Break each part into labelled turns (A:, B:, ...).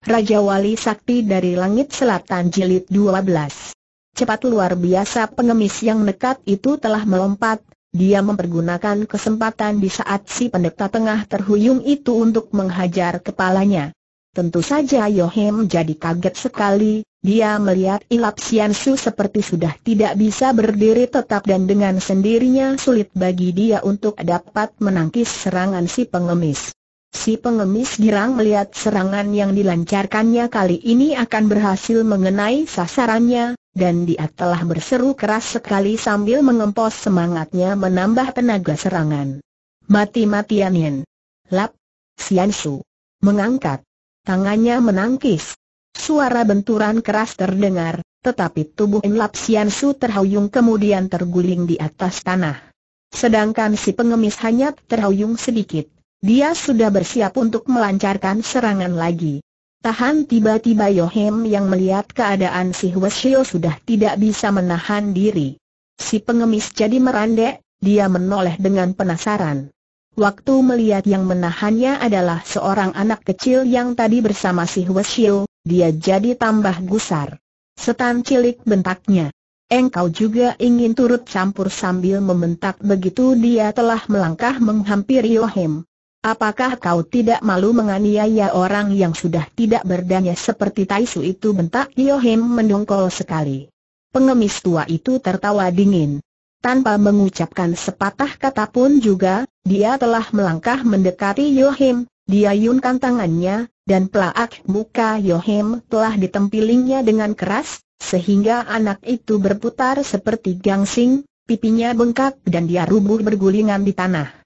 A: Raja Wali Sakti dari Langit Selatan Jilid 12 Cepat luar biasa pengemis yang nekat itu telah melompat, dia mempergunakan kesempatan di saat si pendeta tengah terhuyung itu untuk menghajar kepalanya. Tentu saja Yohem jadi kaget sekali, dia melihat Ilap Su seperti sudah tidak bisa berdiri tetap dan dengan sendirinya sulit bagi dia untuk dapat menangkis serangan si pengemis. Si pengemis girang melihat serangan yang dilancarkannya kali ini akan berhasil mengenai sasarannya, dan dia telah berseru keras sekali sambil mengempos semangatnya menambah tenaga serangan. Mati-matian Yen. Lap. Sian Su. Mengangkat. Tangannya menangkis. Suara benturan keras terdengar, tetapi tubuh Lap Sian Su terhuyung kemudian terguling di atas tanah. Sedangkan si pengemis hanya terhuyung sedikit. Dia sudah bersiap untuk melancarkan serangan lagi. Tahan tiba-tiba Yohem yang melihat keadaan si Hueshio sudah tidak bisa menahan diri. Si pengemis jadi merandek, dia menoleh dengan penasaran. Waktu melihat yang menahannya adalah seorang anak kecil yang tadi bersama si Hueshio, dia jadi tambah gusar. Setan cilik bentaknya. Engkau juga ingin turut campur sambil membentak begitu dia telah melangkah menghampiri Yohem. Apakah kau tidak malu menganiaya orang yang sudah tidak berdaya seperti Taisu itu bentak Yohim mendongkol sekali. Pengemis tua itu tertawa dingin. Tanpa mengucapkan sepatah kata pun juga, dia telah melangkah mendekati Yohim, dia yunkan tangannya, dan pelak muka Yohim telah ditempilingnya dengan keras, sehingga anak itu berputar seperti gangsing, pipinya bengkak dan dia rubuh bergulingan di tanah.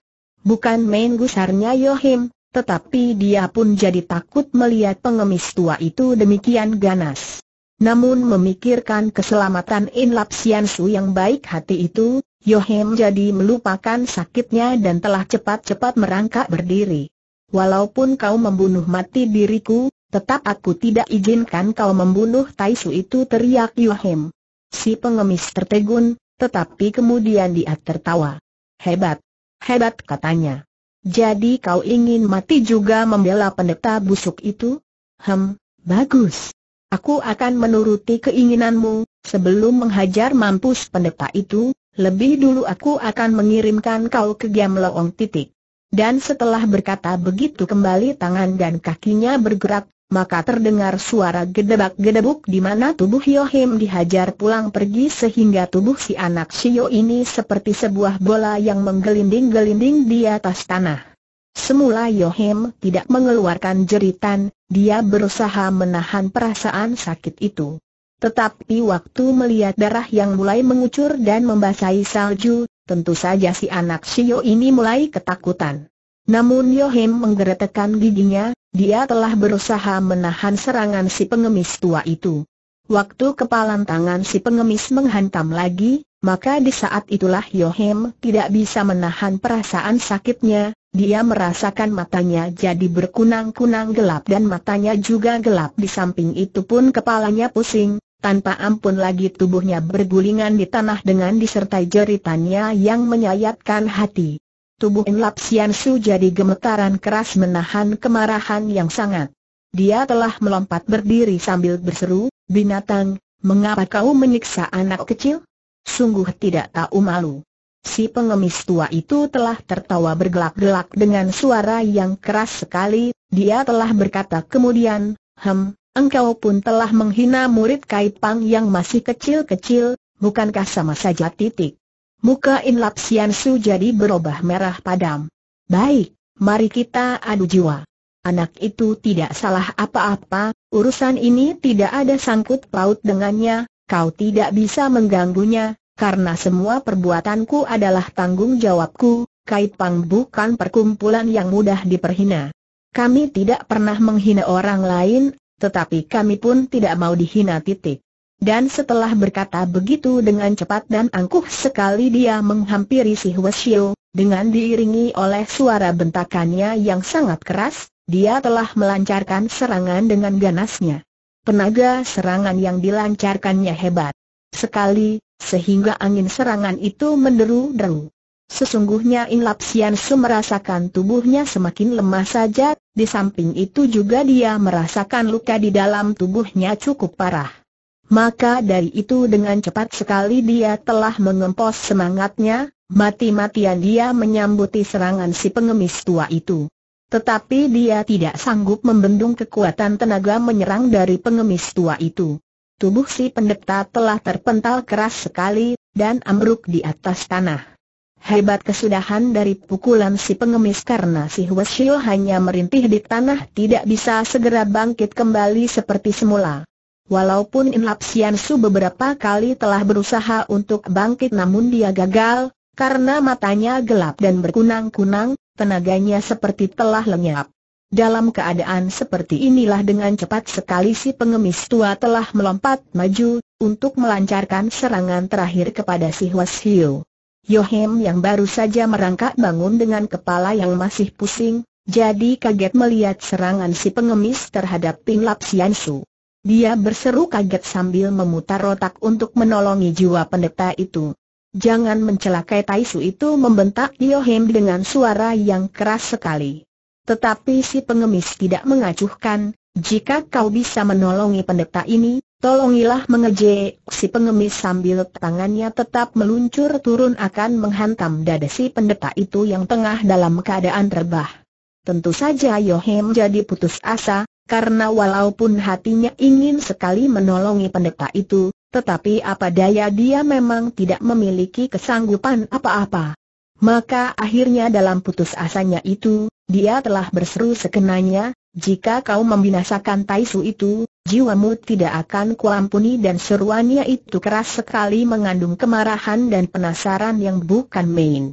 A: Bukan main gusarnya Yohim, tetapi dia pun jadi takut melihat pengemis tua itu demikian ganas. Namun memikirkan keselamatan In Lap Sian Su yang baik hati itu, Yohim jadi melupakan sakitnya dan telah cepat-cepat merangkak berdiri. Walaupun kau membunuh mati diriku, tetap aku tidak izinkan kau membunuh Taisu itu teriak Yohim. Si pengemis tertegun, tetapi kemudian dia tertawa. Hebat, Hebat katanya. Jadi kau ingin mati juga membela pendeta busuk itu? Hem, bagus. Aku akan menuruti keinginanmu, sebelum menghajar mampus pendeta itu, lebih dulu aku akan mengirimkan kau ke Giam Leong titik. Dan setelah berkata begitu kembali tangan dan kakinya bergerak, maka terdengar suara gedebak-gedebuk di mana tubuh Yohim dihajar pulang pergi sehingga tubuh si anak Shio ini seperti sebuah bola yang menggelinding-gelinding di atas tanah. Semula Yohim tidak mengeluarkan jeritan, dia berusaha menahan perasaan sakit itu. Tetapi waktu melihat darah yang mulai mengucur dan membasahi salju, tentu saja si anak Shio ini mulai ketakutan. Namun Yohim menggeretekan giginya, dia telah berusaha menahan serangan si pengemis tua itu. Waktu kepalan tangan si pengemis menghantam lagi, maka di saat itulah Yohem tidak bisa menahan perasaan sakitnya, dia merasakan matanya jadi berkunang-kunang gelap dan matanya juga gelap di samping itu pun kepalanya pusing, tanpa ampun lagi tubuhnya bergulingan di tanah dengan disertai jeritannya yang menyayatkan hati. Tubuh Enlap Sian Su jadi gemetaran keras menahan kemarahan yang sangat. Dia telah melompat berdiri sambil berseru, binatang, mengapa kau menyiksa anak kecil? Sungguh tidak tahu malu. Si pengemis tua itu telah tertawa bergelak-gelak dengan suara yang keras sekali, dia telah berkata kemudian, Hem, engkau pun telah menghina murid Kaipang yang masih kecil-kecil, bukankah sama saja titik? Muka In Sian Su jadi berubah merah padam. Baik, mari kita adu jiwa. Anak itu tidak salah apa-apa, urusan ini tidak ada sangkut paut dengannya, kau tidak bisa mengganggunya, karena semua perbuatanku adalah tanggung jawabku, Pang bukan perkumpulan yang mudah diperhina. Kami tidak pernah menghina orang lain, tetapi kami pun tidak mau dihina titik. Dan setelah berkata begitu dengan cepat dan angkuh sekali dia menghampiri si Huesio, dengan diiringi oleh suara bentakannya yang sangat keras, dia telah melancarkan serangan dengan ganasnya. Penaga serangan yang dilancarkannya hebat. Sekali, sehingga angin serangan itu menderu-deru. Sesungguhnya Inlap Sian Su merasakan tubuhnya semakin lemah saja, di samping itu juga dia merasakan luka di dalam tubuhnya cukup parah. Maka dari itu dengan cepat sekali dia telah mengempos semangatnya, mati-matian dia menyambuti serangan si pengemis tua itu. Tetapi dia tidak sanggup membendung kekuatan tenaga menyerang dari pengemis tua itu. Tubuh si pendeta telah terpental keras sekali, dan ambruk di atas tanah. Hebat kesudahan dari pukulan si pengemis karena si Huesio hanya merintih di tanah tidak bisa segera bangkit kembali seperti semula. Walaupun Inlap Su beberapa kali telah berusaha untuk bangkit namun dia gagal, karena matanya gelap dan berkunang-kunang, tenaganya seperti telah lenyap. Dalam keadaan seperti inilah dengan cepat sekali si pengemis tua telah melompat maju, untuk melancarkan serangan terakhir kepada si Huas Hiu. Yohem yang baru saja merangkak bangun dengan kepala yang masih pusing, jadi kaget melihat serangan si pengemis terhadap Ping Lap Su. Dia berseru kaget sambil memutar otak untuk menolongi jiwa pendeta itu. Jangan mencelakai Taisu itu membentak Yohem dengan suara yang keras sekali. Tetapi si pengemis tidak mengacuhkan, jika kau bisa menolongi pendeta ini, tolongilah mengejek si pengemis sambil tangannya tetap meluncur turun akan menghantam dada si pendeta itu yang tengah dalam keadaan terbah. Tentu saja Yohem jadi putus asa, karena walaupun hatinya ingin sekali menolongi pendeta itu, tetapi apa daya dia memang tidak memiliki kesanggupan apa-apa. Maka akhirnya dalam putus asanya itu, dia telah berseru sekenanya, jika kau membinasakan Taisu itu, jiwamu tidak akan kuampuni dan seruannya itu keras sekali mengandung kemarahan dan penasaran yang bukan main.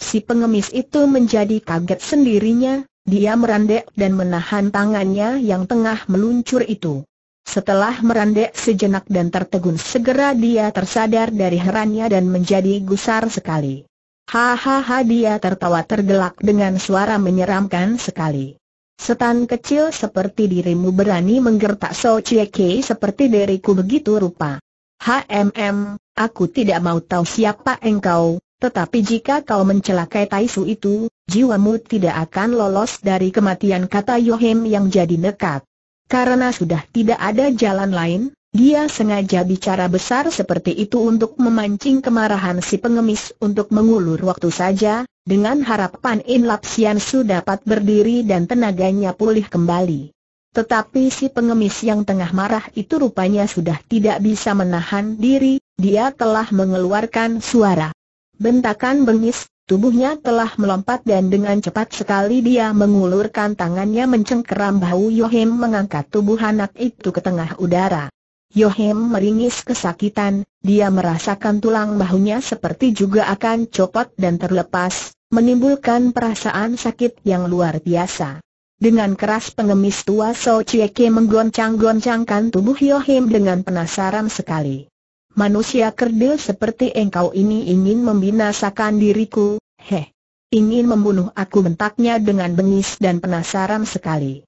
A: Si pengemis itu menjadi kaget sendirinya, dia merandek dan menahan tangannya yang tengah meluncur itu. Setelah merandek sejenak dan tertegun segera dia tersadar dari herannya dan menjadi gusar sekali. Hahaha dia tertawa tergelak dengan suara menyeramkan sekali. Setan kecil seperti dirimu berani menggertak so cieke seperti diriku begitu rupa. HMM, aku tidak mau tahu siapa engkau, tetapi jika kau mencelakai Taisu itu, jiwamu tidak akan lolos dari kematian kata Yohem yang jadi nekat. Karena sudah tidak ada jalan lain, dia sengaja bicara besar seperti itu untuk memancing kemarahan si pengemis untuk mengulur waktu saja, dengan harapan In Lap Sian Su dapat berdiri dan tenaganya pulih kembali. Tetapi si pengemis yang tengah marah itu rupanya sudah tidak bisa menahan diri, dia telah mengeluarkan suara. Bentakan bengis, Tubuhnya telah melompat dan dengan cepat sekali dia mengulurkan tangannya mencengkeram bahu Yohim mengangkat tubuh anak itu ke tengah udara. Yohim meringis kesakitan, dia merasakan tulang bahunya seperti juga akan copot dan terlepas, menimbulkan perasaan sakit yang luar biasa. Dengan keras pengemis tua So Chieke menggoncang-goncangkan tubuh Yohim dengan penasaran sekali. Manusia kerdil seperti engkau ini ingin membinasakan diriku, Heh! Ingin membunuh aku bentaknya dengan bengis dan penasaran sekali.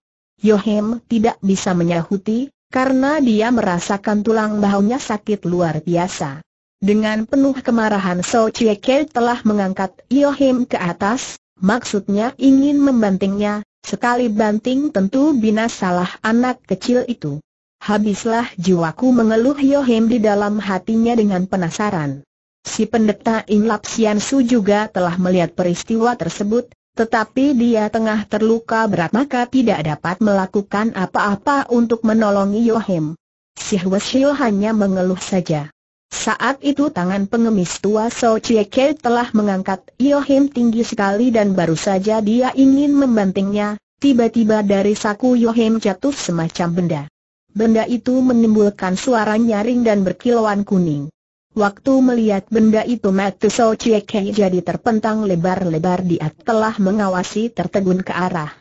A: Yohem tidak bisa menyahuti, karena dia merasakan tulang bahunya sakit luar biasa. Dengan penuh kemarahan So Chie Ke telah mengangkat Yohem ke atas, maksudnya ingin membantingnya, sekali banting tentu binasalah anak kecil itu. Habislah jiwaku mengeluh Yohem di dalam hatinya dengan penasaran. Si pendeta Sian Su juga telah melihat peristiwa tersebut, tetapi dia tengah terluka berat maka tidak dapat melakukan apa-apa untuk menolongi Yohim. Si Shio hanya mengeluh saja. Saat itu tangan pengemis tua So Kei telah mengangkat Yohim tinggi sekali dan baru saja dia ingin membantingnya, tiba-tiba dari saku Yohim jatuh semacam benda. Benda itu menimbulkan suara nyaring dan berkilauan kuning. Waktu melihat benda itu Matu So Chiekei jadi terpentang lebar-lebar dia telah mengawasi tertegun ke arah.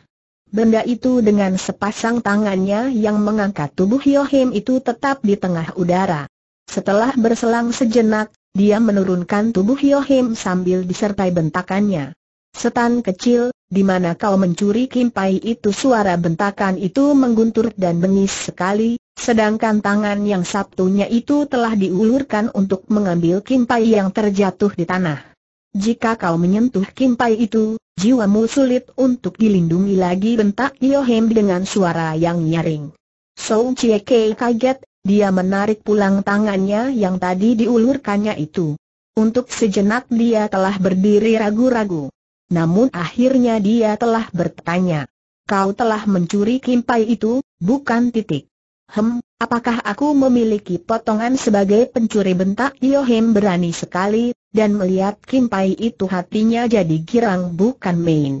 A: Benda itu dengan sepasang tangannya yang mengangkat tubuh Yohim itu tetap di tengah udara. Setelah berselang sejenak, dia menurunkan tubuh Yohim sambil disertai bentakannya. Setan kecil, di mana kau mencuri kimpai itu suara bentakan itu mengguntur dan bengis sekali, Sedangkan tangan yang Sabtunya itu telah diulurkan untuk mengambil kimpai yang terjatuh di tanah. Jika kau menyentuh kimpai itu, jiwamu sulit untuk dilindungi lagi bentak Yohem dengan suara yang nyaring. Song Chie Kei kaget, dia menarik pulang tangannya yang tadi diulurkannya itu. Untuk sejenak dia telah berdiri ragu-ragu. Namun akhirnya dia telah bertanya. Kau telah mencuri kimpai itu, bukan titik. Hem, apakah aku memiliki potongan sebagai pencuri bentak Yohem berani sekali, dan melihat Kim Pai itu hatinya jadi girang bukan main.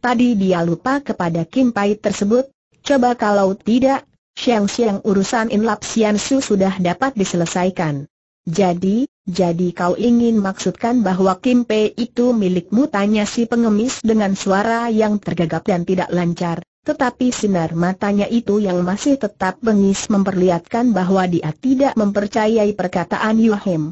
A: Tadi dia lupa kepada Kim Pai tersebut, coba kalau tidak, siang-siang urusan Lap Sian Su sudah dapat diselesaikan. Jadi, jadi kau ingin maksudkan bahwa Kim Pai itu milikmu tanya si pengemis dengan suara yang tergagap dan tidak lancar. Tetapi sinar matanya itu yang masih tetap bengis memperlihatkan bahwa dia tidak mempercayai perkataan Yohim.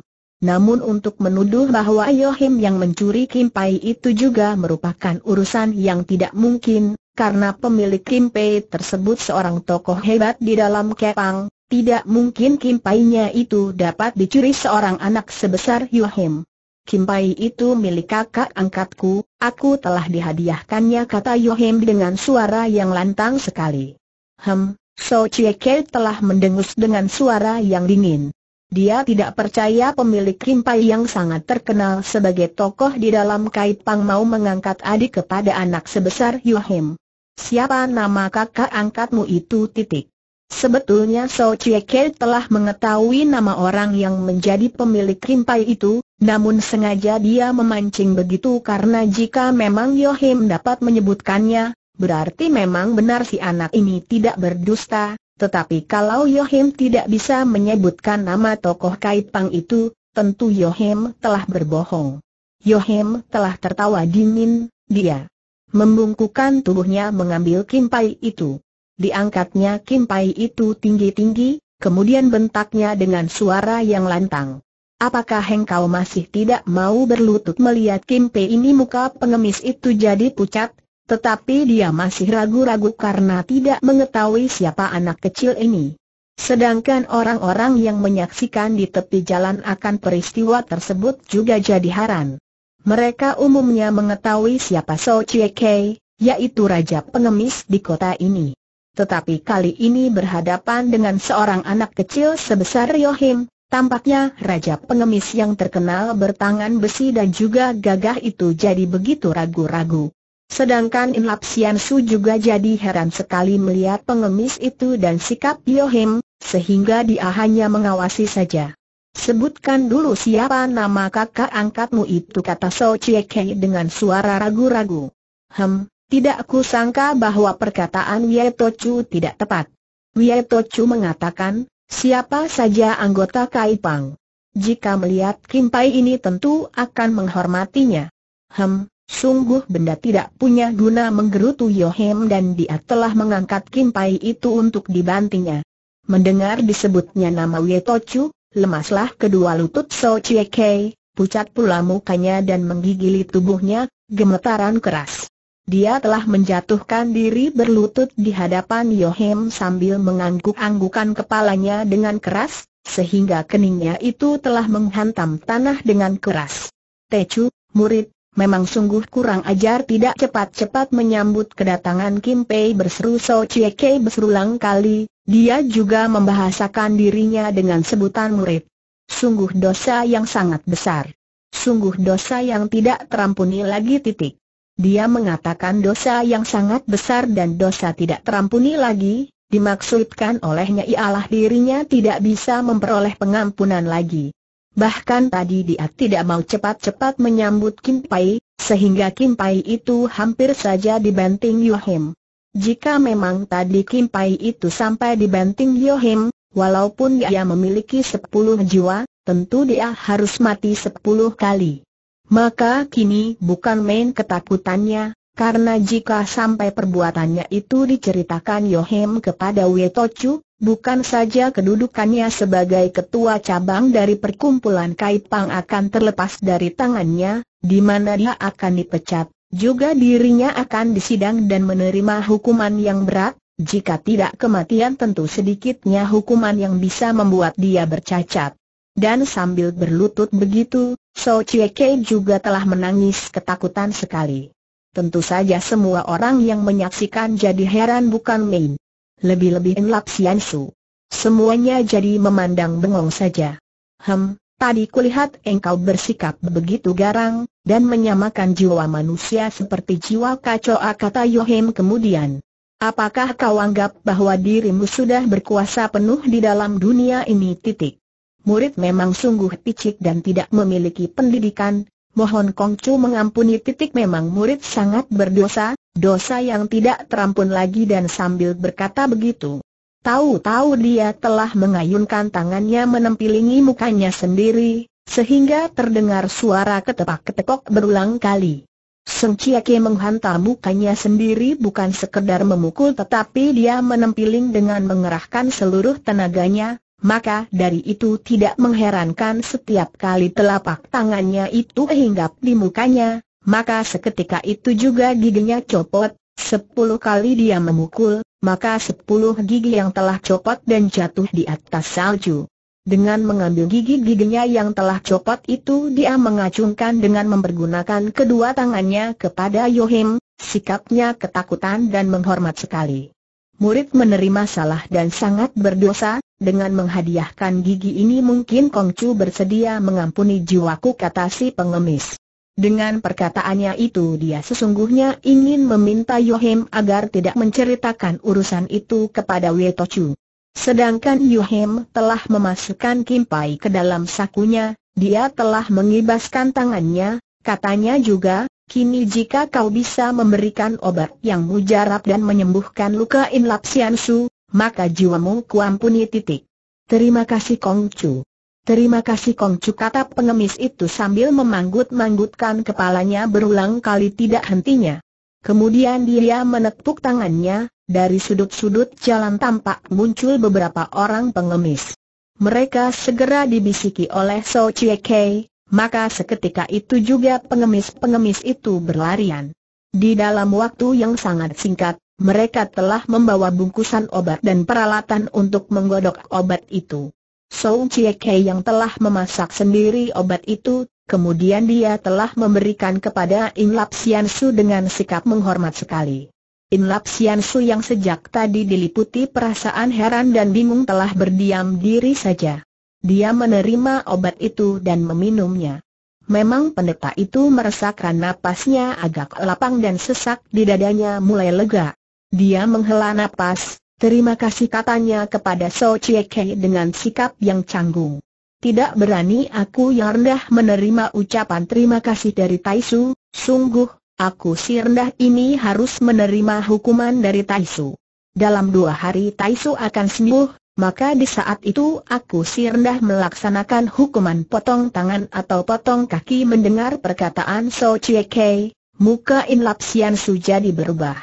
A: Namun untuk menuduh bahwa Yohim yang mencuri Kimpai itu juga merupakan urusan yang tidak mungkin, karena pemilik Kimpai tersebut seorang tokoh hebat di dalam Kepang, tidak mungkin Kimpainya itu dapat dicuri seorang anak sebesar Yohim. Kimpai itu milik kakak angkatku, aku telah dihadiahkannya kata Yohim dengan suara yang lantang sekali. Hem, So Chieke telah mendengus dengan suara yang dingin. Dia tidak percaya pemilik Kimpai yang sangat terkenal sebagai tokoh di dalam kait pang mau mengangkat adik kepada anak sebesar Yohim. Siapa nama kakak angkatmu itu titik? Sebetulnya So Chieke telah mengetahui nama orang yang menjadi pemilik Kimpai itu, namun sengaja dia memancing begitu karena jika memang Yohim dapat menyebutkannya, berarti memang benar si anak ini tidak berdusta, tetapi kalau Yohim tidak bisa menyebutkan nama tokoh Kaipang itu, tentu Yohim telah berbohong. Yohim telah tertawa dingin, dia membungkukan tubuhnya mengambil kimpai itu. Diangkatnya kimpai itu tinggi-tinggi, kemudian bentaknya dengan suara yang lantang. Apakah engkau masih tidak mau berlutut melihat Kim Pe ini muka pengemis itu jadi pucat? Tetapi dia masih ragu-ragu karena tidak mengetahui siapa anak kecil ini. Sedangkan orang-orang yang menyaksikan di tepi jalan akan peristiwa tersebut juga jadi haran. Mereka umumnya mengetahui siapa So Chie Kei, yaitu raja pengemis di kota ini. Tetapi kali ini berhadapan dengan seorang anak kecil sebesar Yohim, Tampaknya Raja Pengemis yang terkenal bertangan besi dan juga gagah itu jadi begitu ragu-ragu. Sedangkan Inlap Sian Su juga jadi heran sekali melihat pengemis itu dan sikap Yohim, sehingga dia hanya mengawasi saja. Sebutkan dulu siapa nama kakak angkatmu itu kata So Chie Kei dengan suara ragu-ragu. Hem, tidak aku sangka bahwa perkataan Wieto Chu tidak tepat. Wieto Chu mengatakan, Siapa saja anggota Kaipang. Jika melihat Kim Pai ini tentu akan menghormatinya. Hem, sungguh benda tidak punya guna menggerutu Yohem dan dia telah mengangkat Kim Pai itu untuk dibantingnya. Mendengar disebutnya nama Chu, lemaslah kedua lutut So Chie Kei, pucat pula mukanya dan menggigili tubuhnya, gemetaran keras. Dia telah menjatuhkan diri berlutut di hadapan Yohem sambil mengangguk-anggukan kepalanya dengan keras, sehingga keningnya itu telah menghantam tanah dengan keras. Tecu, murid, memang sungguh kurang ajar tidak cepat-cepat menyambut kedatangan Kim Pei berseru So Chie Kei berserulang kali, dia juga membahasakan dirinya dengan sebutan murid. Sungguh dosa yang sangat besar. Sungguh dosa yang tidak terampuni lagi titik. Dia mengatakan dosa yang sangat besar dan dosa tidak terampuni lagi, dimaksudkan olehnya ialah dirinya tidak bisa memperoleh pengampunan lagi. Bahkan tadi dia tidak mau cepat-cepat menyambut Kim Pai, sehingga Kim Pai itu hampir saja dibanting Yohim. Jika memang tadi Kim Pai itu sampai dibanting Yohim, walaupun dia memiliki sepuluh jiwa, tentu dia harus mati sepuluh kali. Maka kini bukan main ketakutannya, karena jika sampai perbuatannya itu diceritakan Yohem kepada Wetochu, bukan saja kedudukannya sebagai ketua cabang dari perkumpulan Kaipang akan terlepas dari tangannya, di mana dia akan dipecat, juga dirinya akan disidang dan menerima hukuman yang berat, jika tidak kematian tentu sedikitnya hukuman yang bisa membuat dia bercacat dan sambil berlutut begitu, So Chie Kei juga telah menangis ketakutan sekali. Tentu saja semua orang yang menyaksikan jadi heran bukan main. Lebih-lebih Enlap Sian Su. Semuanya jadi memandang bengong saja. Hem, tadi kulihat engkau bersikap begitu garang, dan menyamakan jiwa manusia seperti jiwa kacoa kata Yohem kemudian. Apakah kau anggap bahwa dirimu sudah berkuasa penuh di dalam dunia ini titik? murid memang sungguh picik dan tidak memiliki pendidikan, mohon Kongcu mengampuni titik memang murid sangat berdosa, dosa yang tidak terampun lagi dan sambil berkata begitu. Tahu-tahu dia telah mengayunkan tangannya menempilingi mukanya sendiri, sehingga terdengar suara ketepak-ketepok berulang kali. Seng Ciake menghantam mukanya sendiri bukan sekedar memukul tetapi dia menempiling dengan mengerahkan seluruh tenaganya, maka dari itu tidak mengherankan setiap kali telapak tangannya itu hinggap di mukanya, maka seketika itu juga giginya copot, sepuluh kali dia memukul, maka sepuluh gigi yang telah copot dan jatuh di atas salju. Dengan mengambil gigi-giginya yang telah copot itu dia mengacungkan dengan mempergunakan kedua tangannya kepada Yohim, sikapnya ketakutan dan menghormat sekali murid menerima salah dan sangat berdosa, dengan menghadiahkan gigi ini mungkin Kongcu bersedia mengampuni jiwaku kata si pengemis. Dengan perkataannya itu dia sesungguhnya ingin meminta Yohim agar tidak menceritakan urusan itu kepada Chu. Sedangkan Yohim telah memasukkan kimpai ke dalam sakunya, dia telah mengibaskan tangannya, katanya juga, Kini jika kau bisa memberikan obat yang mujarab dan menyembuhkan luka In Lap Su, maka jiwamu kuampuni titik. Terima kasih Kong Chu. Terima kasih Kong Chu kata pengemis itu sambil memanggut-manggutkan kepalanya berulang kali tidak hentinya. Kemudian dia menepuk tangannya, dari sudut-sudut jalan tampak muncul beberapa orang pengemis. Mereka segera dibisiki oleh So Chie Kei, maka seketika itu juga pengemis-pengemis itu berlarian. Di dalam waktu yang sangat singkat, mereka telah membawa bungkusan obat dan peralatan untuk menggodok obat itu. Sou Chie Kei yang telah memasak sendiri obat itu Kemudian dia telah memberikan kepada In Lap Sian Su dengan sikap menghormat sekali. In Lap Sian Su yang sejak tadi diliputi perasaan heran dan bingung telah berdiam diri saja. Dia menerima obat itu dan meminumnya. Memang pendeta itu merasakan napasnya agak lapang dan sesak di dadanya mulai lega. Dia menghela napas, terima kasih katanya kepada So Chie Kei dengan sikap yang canggung. Tidak berani aku yang rendah menerima ucapan terima kasih dari Taisu, sungguh, aku si rendah ini harus menerima hukuman dari Taisu. Dalam dua hari Taisu akan sembuh, maka di saat itu aku si rendah melaksanakan hukuman potong tangan atau potong kaki mendengar perkataan So Chie Kei, muka In Lap Sian Su jadi berubah.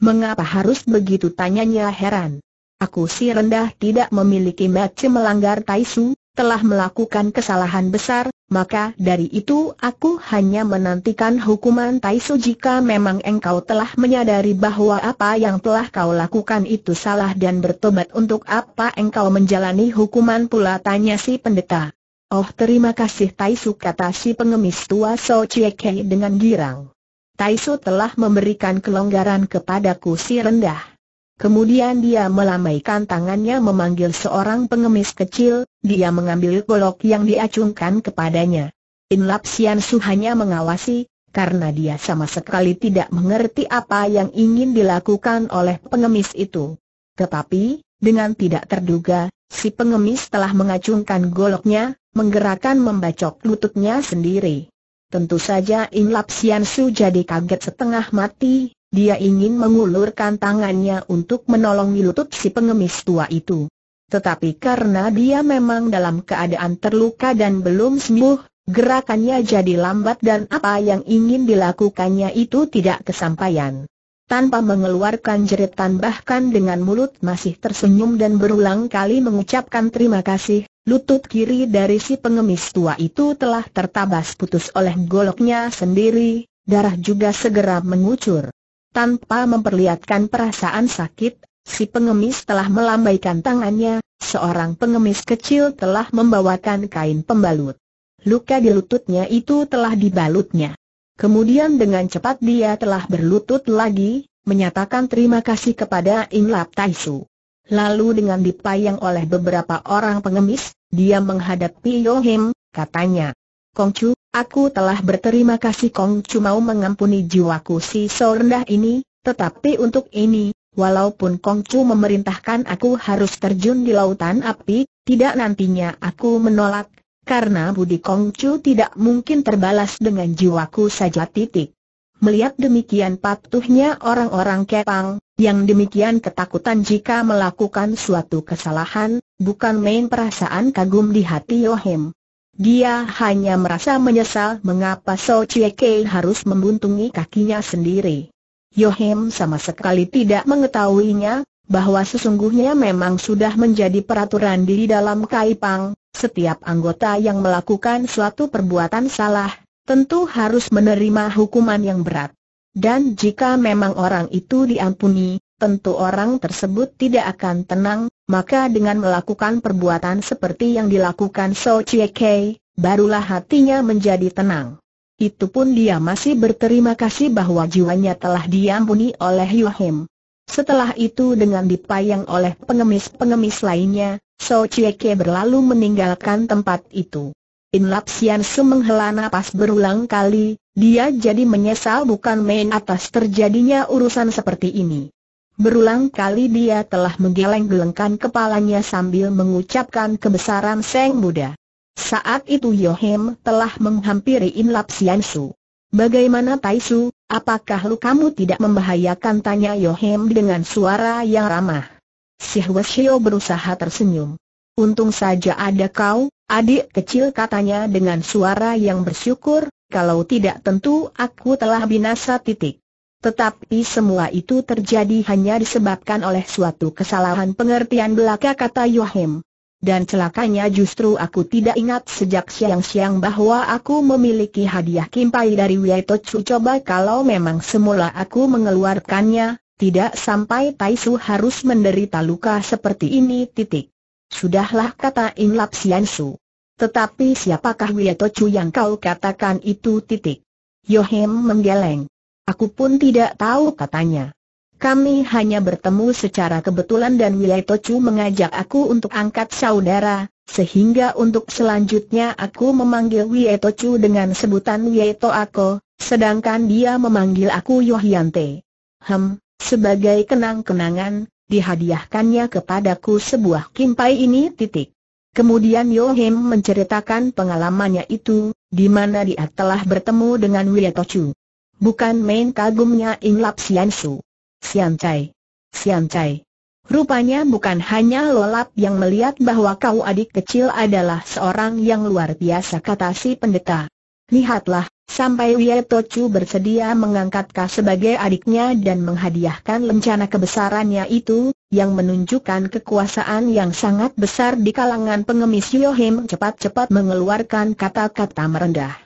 A: Mengapa harus begitu tanyanya heran? Aku si rendah tidak memiliki macam melanggar Tai Su telah melakukan kesalahan besar, maka dari itu aku hanya menantikan hukuman Taisu jika memang engkau telah menyadari bahwa apa yang telah kau lakukan itu salah dan bertobat untuk apa engkau menjalani hukuman pula tanya si pendeta. Oh terima kasih Taisu kata si pengemis tua So Kei dengan girang. Taisu telah memberikan kelonggaran kepadaku si rendah. Kemudian dia melambaikan tangannya memanggil seorang pengemis kecil, dia mengambil golok yang diacungkan kepadanya. Inlap Sian Su hanya mengawasi, karena dia sama sekali tidak mengerti apa yang ingin dilakukan oleh pengemis itu. Tetapi, dengan tidak terduga, si pengemis telah mengacungkan goloknya, menggerakkan membacok lututnya sendiri. Tentu saja Inlap Sian Su jadi kaget setengah mati, dia ingin mengulurkan tangannya untuk menolong lutut si pengemis tua itu. Tetapi karena dia memang dalam keadaan terluka dan belum sembuh, gerakannya jadi lambat dan apa yang ingin dilakukannya itu tidak kesampaian. Tanpa mengeluarkan jeritan bahkan dengan mulut masih tersenyum dan berulang kali mengucapkan terima kasih, lutut kiri dari si pengemis tua itu telah tertabas putus oleh goloknya sendiri, darah juga segera mengucur. Tanpa memperlihatkan perasaan sakit, si pengemis telah melambaikan tangannya, seorang pengemis kecil telah membawakan kain pembalut. Luka di lututnya itu telah dibalutnya. Kemudian dengan cepat dia telah berlutut lagi, menyatakan terima kasih kepada Tai Taisu. Lalu dengan dipayang oleh beberapa orang pengemis, dia menghadapi Yohim, katanya, Kongcu, Aku telah berterima kasih Kong Chu mau mengampuni jiwaku si so rendah ini, tetapi untuk ini, walaupun Kong Chu memerintahkan aku harus terjun di lautan api, tidak nantinya aku menolak, karena budi Kong Chu tidak mungkin terbalas dengan jiwaku saja titik. Melihat demikian patuhnya orang-orang Kepang, yang demikian ketakutan jika melakukan suatu kesalahan, bukan main perasaan kagum di hati Yohim. Dia hanya merasa menyesal mengapa So Chie Kei harus membuntungi kakinya sendiri. Yohem sama sekali tidak mengetahuinya, bahwa sesungguhnya memang sudah menjadi peraturan di dalam Kai Pang, setiap anggota yang melakukan suatu perbuatan salah, tentu harus menerima hukuman yang berat. Dan jika memang orang itu diampuni, tentu orang tersebut tidak akan tenang, maka dengan melakukan perbuatan seperti yang dilakukan So Chie Kei, barulah hatinya menjadi tenang. Itu pun dia masih berterima kasih bahwa jiwanya telah diampuni oleh Yohim. Setelah itu dengan dipayang oleh pengemis-pengemis lainnya, So Kei berlalu meninggalkan tempat itu. In Lap Sian Su menghela napas berulang kali, dia jadi menyesal bukan main atas terjadinya urusan seperti ini. Berulang kali dia telah menggeleng-gelengkan kepalanya sambil mengucapkan kebesaran Seng Buddha. Saat itu Yohem telah menghampiri Inlap Su. Bagaimana Tai Su? apakah lu kamu tidak membahayakan tanya Yohem dengan suara yang ramah. Si Shio berusaha tersenyum. Untung saja ada kau, adik kecil katanya dengan suara yang bersyukur, kalau tidak tentu aku telah binasa titik. Tetapi semua itu terjadi hanya disebabkan oleh suatu kesalahan pengertian belaka kata Yohim. Dan celakanya justru aku tidak ingat sejak siang-siang bahwa aku memiliki hadiah kimpai dari Chu. coba kalau memang semula aku mengeluarkannya, tidak sampai Taisu harus menderita luka seperti ini titik. Sudahlah kata Sian Siansu. Tetapi siapakah Chu yang kau katakan itu titik? Yohim menggeleng. Aku pun tidak tahu katanya. Kami hanya bertemu secara kebetulan dan Wilai Tocu mengajak aku untuk angkat saudara, sehingga untuk selanjutnya aku memanggil Wilai Tocu dengan sebutan Wilai Ako, sedangkan dia memanggil aku Yohyante. Hem, sebagai kenang-kenangan, dihadiahkannya kepadaku sebuah kimpai ini titik. Kemudian Yohim menceritakan pengalamannya itu, di mana dia telah bertemu dengan Wilai Tocu. Bukan main kagumnya Lap Sian Su. Sian Chai. Sian Chai. Rupanya bukan hanya Lolap yang melihat bahwa kau adik kecil adalah seorang yang luar biasa kata si pendeta. Lihatlah, sampai To Tochu bersedia mengangkat kau sebagai adiknya dan menghadiahkan lencana kebesarannya itu, yang menunjukkan kekuasaan yang sangat besar di kalangan pengemis Yohim cepat-cepat mengeluarkan kata-kata merendah.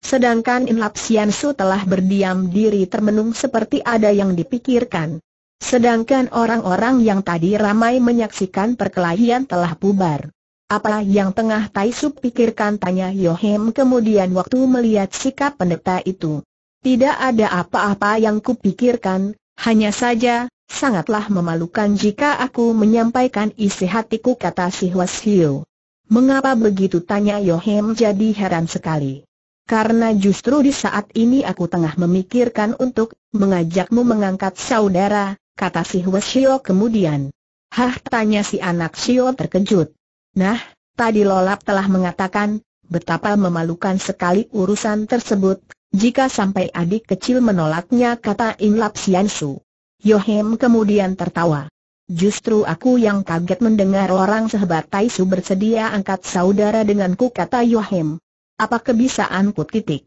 A: Sedangkan Inlap Siansu telah berdiam diri termenung seperti ada yang dipikirkan. Sedangkan orang-orang yang tadi ramai menyaksikan perkelahian telah bubar. Apa yang tengah Tai pikirkan tanya Yohem kemudian waktu melihat sikap pendeta itu. Tidak ada apa-apa yang kupikirkan, hanya saja, sangatlah memalukan jika aku menyampaikan isi hatiku kata si Hiu. Mengapa begitu tanya Yohem jadi heran sekali karena justru di saat ini aku tengah memikirkan untuk mengajakmu mengangkat saudara, kata si Shio kemudian. Hah tanya si anak Shio terkejut. Nah, tadi Lolap telah mengatakan, betapa memalukan sekali urusan tersebut, jika sampai adik kecil menolaknya kata Inlap Siansu. Yohem kemudian tertawa. Justru aku yang kaget mendengar orang sehebat Taisu bersedia angkat saudara denganku kata Yohem. Apa kebisaanku titik?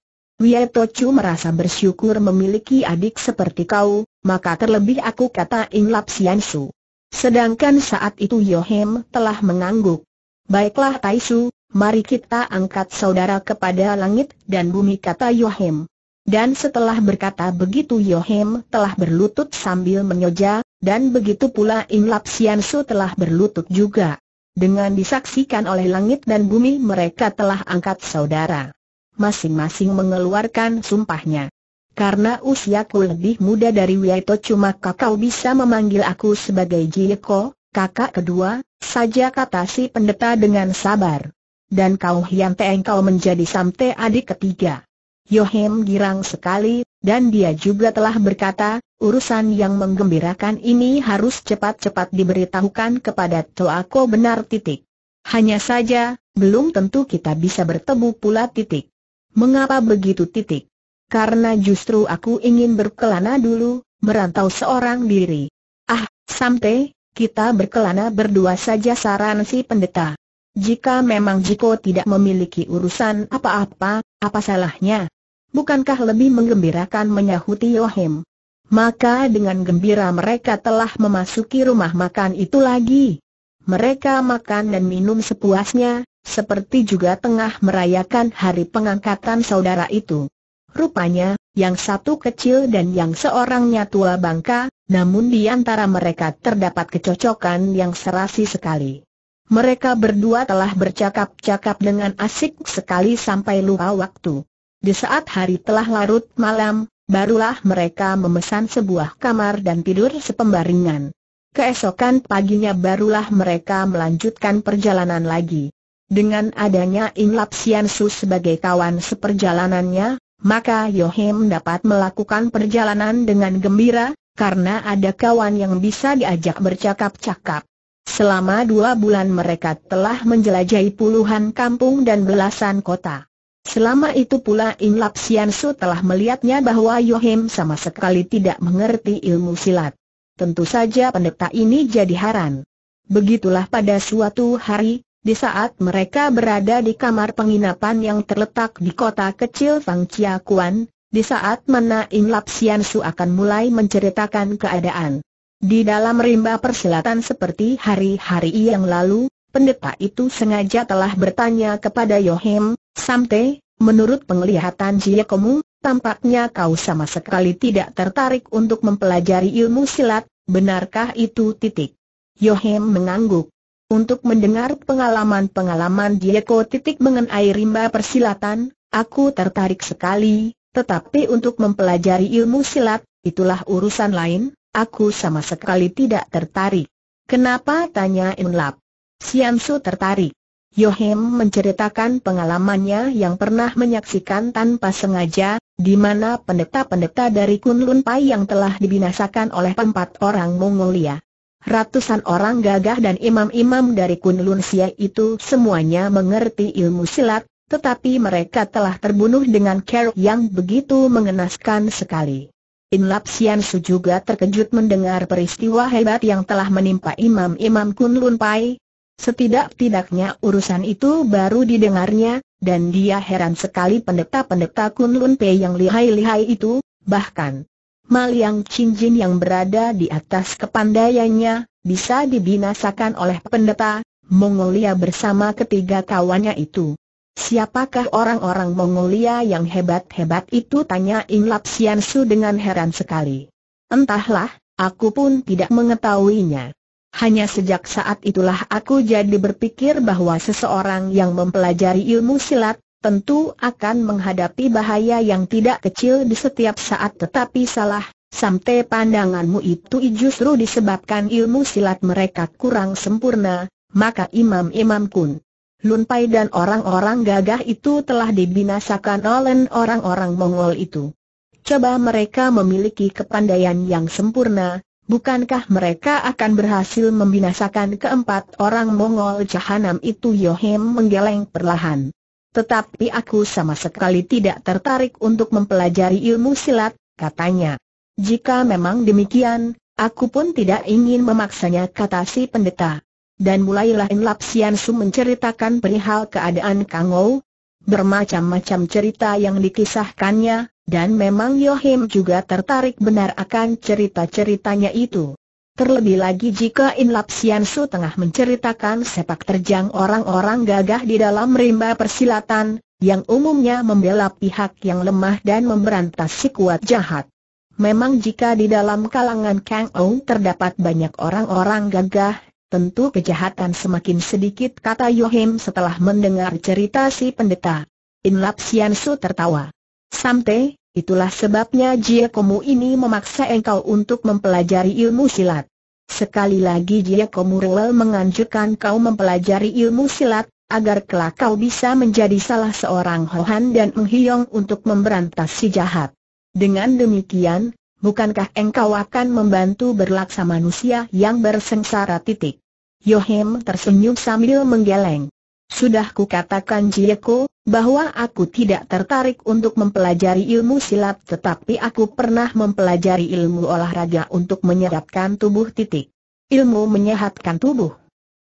A: Tochu merasa bersyukur memiliki adik seperti kau, maka terlebih aku kata Sian Su. Sedangkan saat itu Yohem telah mengangguk. Baiklah Taisu, mari kita angkat saudara kepada langit dan bumi kata Yohem. Dan setelah berkata begitu Yohem telah berlutut sambil menyoja, dan begitu pula Sian Su telah berlutut juga. Dengan disaksikan oleh langit dan bumi mereka telah angkat saudara. Masing-masing mengeluarkan sumpahnya. Karena usiaku lebih muda dari Wiyato cuma kakau bisa memanggil aku sebagai Jieko, kakak kedua, saja kata si pendeta dengan sabar. Dan kau Hian engkau menjadi samte adik ketiga. Yohem girang sekali, dan dia juga telah berkata, urusan yang menggembirakan ini harus cepat-cepat diberitahukan kepada Toako benar titik. Hanya saja, belum tentu kita bisa bertemu pula titik. Mengapa begitu titik? Karena justru aku ingin berkelana dulu, merantau seorang diri. Ah, sampe, kita berkelana berdua saja saran si pendeta. Jika memang Jiko tidak memiliki urusan apa-apa, apa salahnya? bukankah lebih menggembirakan menyahuti Yohim? Maka dengan gembira mereka telah memasuki rumah makan itu lagi. Mereka makan dan minum sepuasnya, seperti juga tengah merayakan hari pengangkatan saudara itu. Rupanya, yang satu kecil dan yang seorangnya tua bangka, namun di antara mereka terdapat kecocokan yang serasi sekali. Mereka berdua telah bercakap-cakap dengan asik sekali sampai lupa waktu. Di saat hari telah larut malam, barulah mereka memesan sebuah kamar dan tidur sepembaringan. Keesokan paginya barulah mereka melanjutkan perjalanan lagi. Dengan adanya Lap Sian Su sebagai kawan seperjalanannya, maka Yohim dapat melakukan perjalanan dengan gembira, karena ada kawan yang bisa diajak bercakap-cakap. Selama dua bulan mereka telah menjelajahi puluhan kampung dan belasan kota. Selama itu pula In Lap Sian Su telah melihatnya bahwa Yohim sama sekali tidak mengerti ilmu silat. Tentu saja pendeta ini jadi heran. Begitulah pada suatu hari, di saat mereka berada di kamar penginapan yang terletak di kota kecil Fang Chia Kuan, di saat mana In Lap Sian Su akan mulai menceritakan keadaan. Di dalam rimba persilatan seperti hari-hari yang lalu, pendeta itu sengaja telah bertanya kepada Yohim, Samte, menurut penglihatan Jiekomu, tampaknya kau sama sekali tidak tertarik untuk mempelajari ilmu silat, benarkah itu titik? Yohem mengangguk. Untuk mendengar pengalaman-pengalaman Dieko titik mengenai rimba persilatan, aku tertarik sekali, tetapi untuk mempelajari ilmu silat, itulah urusan lain, aku sama sekali tidak tertarik. Kenapa tanya Inlap? Siamsu tertarik. Yohem menceritakan pengalamannya yang pernah menyaksikan tanpa sengaja, di mana pendeta-pendeta dari Kunlun Pai yang telah dibinasakan oleh empat orang Mongolia. Ratusan orang gagah dan imam-imam dari Kunlun Sia itu semuanya mengerti ilmu silat, tetapi mereka telah terbunuh dengan cara yang begitu mengenaskan sekali. Lap Sian Su juga terkejut mendengar peristiwa hebat yang telah menimpa imam-imam Kunlun Pai, Setidak-tidaknya urusan itu baru didengarnya, dan dia heran sekali pendeta-pendeta Kunlun Pei yang lihai-lihai itu, bahkan Maliang Cinjin yang berada di atas kepandaiannya, bisa dibinasakan oleh pendeta Mongolia bersama ketiga kawannya itu. Siapakah orang-orang Mongolia yang hebat-hebat itu? Tanya Inglap Siansu dengan heran sekali. Entahlah, aku pun tidak mengetahuinya. Hanya sejak saat itulah aku jadi berpikir bahwa seseorang yang mempelajari ilmu silat, tentu akan menghadapi bahaya yang tidak kecil di setiap saat tetapi salah, sampai pandanganmu itu justru disebabkan ilmu silat mereka kurang sempurna, maka imam-imam kun. Lunpai dan orang-orang gagah itu telah dibinasakan oleh orang-orang Mongol itu. Coba mereka memiliki kepandaian yang sempurna, bukankah mereka akan berhasil membinasakan keempat orang Mongol Jahanam itu Yohem menggeleng perlahan. Tetapi aku sama sekali tidak tertarik untuk mempelajari ilmu silat, katanya. Jika memang demikian, aku pun tidak ingin memaksanya kata si pendeta. Dan mulailah Enlap Siansu menceritakan perihal keadaan Kangou, Bermacam-macam cerita yang dikisahkannya, dan memang Yohim juga tertarik benar akan cerita-ceritanya itu. Terlebih lagi jika In Lap Su tengah menceritakan sepak terjang orang-orang gagah di dalam rimba persilatan, yang umumnya membela pihak yang lemah dan memberantas si kuat jahat. Memang jika di dalam kalangan Kang Ong terdapat banyak orang-orang gagah, tentu kejahatan semakin sedikit kata Yohim setelah mendengar cerita si pendeta. Inlap Siansu tertawa. Sampai, itulah sebabnya Jiekomu ini memaksa engkau untuk mempelajari ilmu silat. Sekali lagi Jiekomu Ruel menganjurkan kau mempelajari ilmu silat, agar kelak kau bisa menjadi salah seorang Hohan dan Menghiong untuk memberantas si jahat. Dengan demikian, bukankah engkau akan membantu berlaksa manusia yang bersengsara titik? Yohim tersenyum sambil menggeleng. Sudah kukatakan Jieko, bahwa aku tidak tertarik untuk mempelajari ilmu silat tetapi aku pernah mempelajari ilmu olahraga untuk menyehatkan tubuh titik. Ilmu menyehatkan tubuh.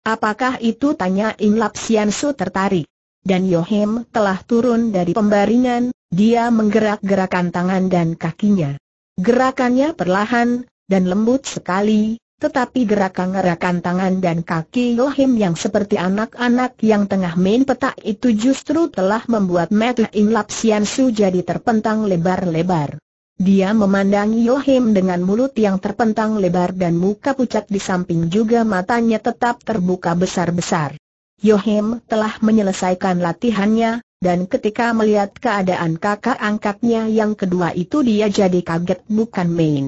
A: Apakah itu tanya Inlap Siansu tertarik? Dan Yohim telah turun dari pembaringan, dia menggerak-gerakan tangan dan kakinya. Gerakannya perlahan, dan lembut sekali, tetapi gerakan-gerakan tangan dan kaki Yohim yang seperti anak-anak yang tengah main petak itu justru telah membuat mata In Lap Sian Su jadi terpentang lebar-lebar. Dia memandangi Yohim dengan mulut yang terpentang lebar dan muka pucat di samping juga matanya tetap terbuka besar-besar. Yohim telah menyelesaikan latihannya, dan ketika melihat keadaan kakak angkatnya yang kedua itu dia jadi kaget bukan main.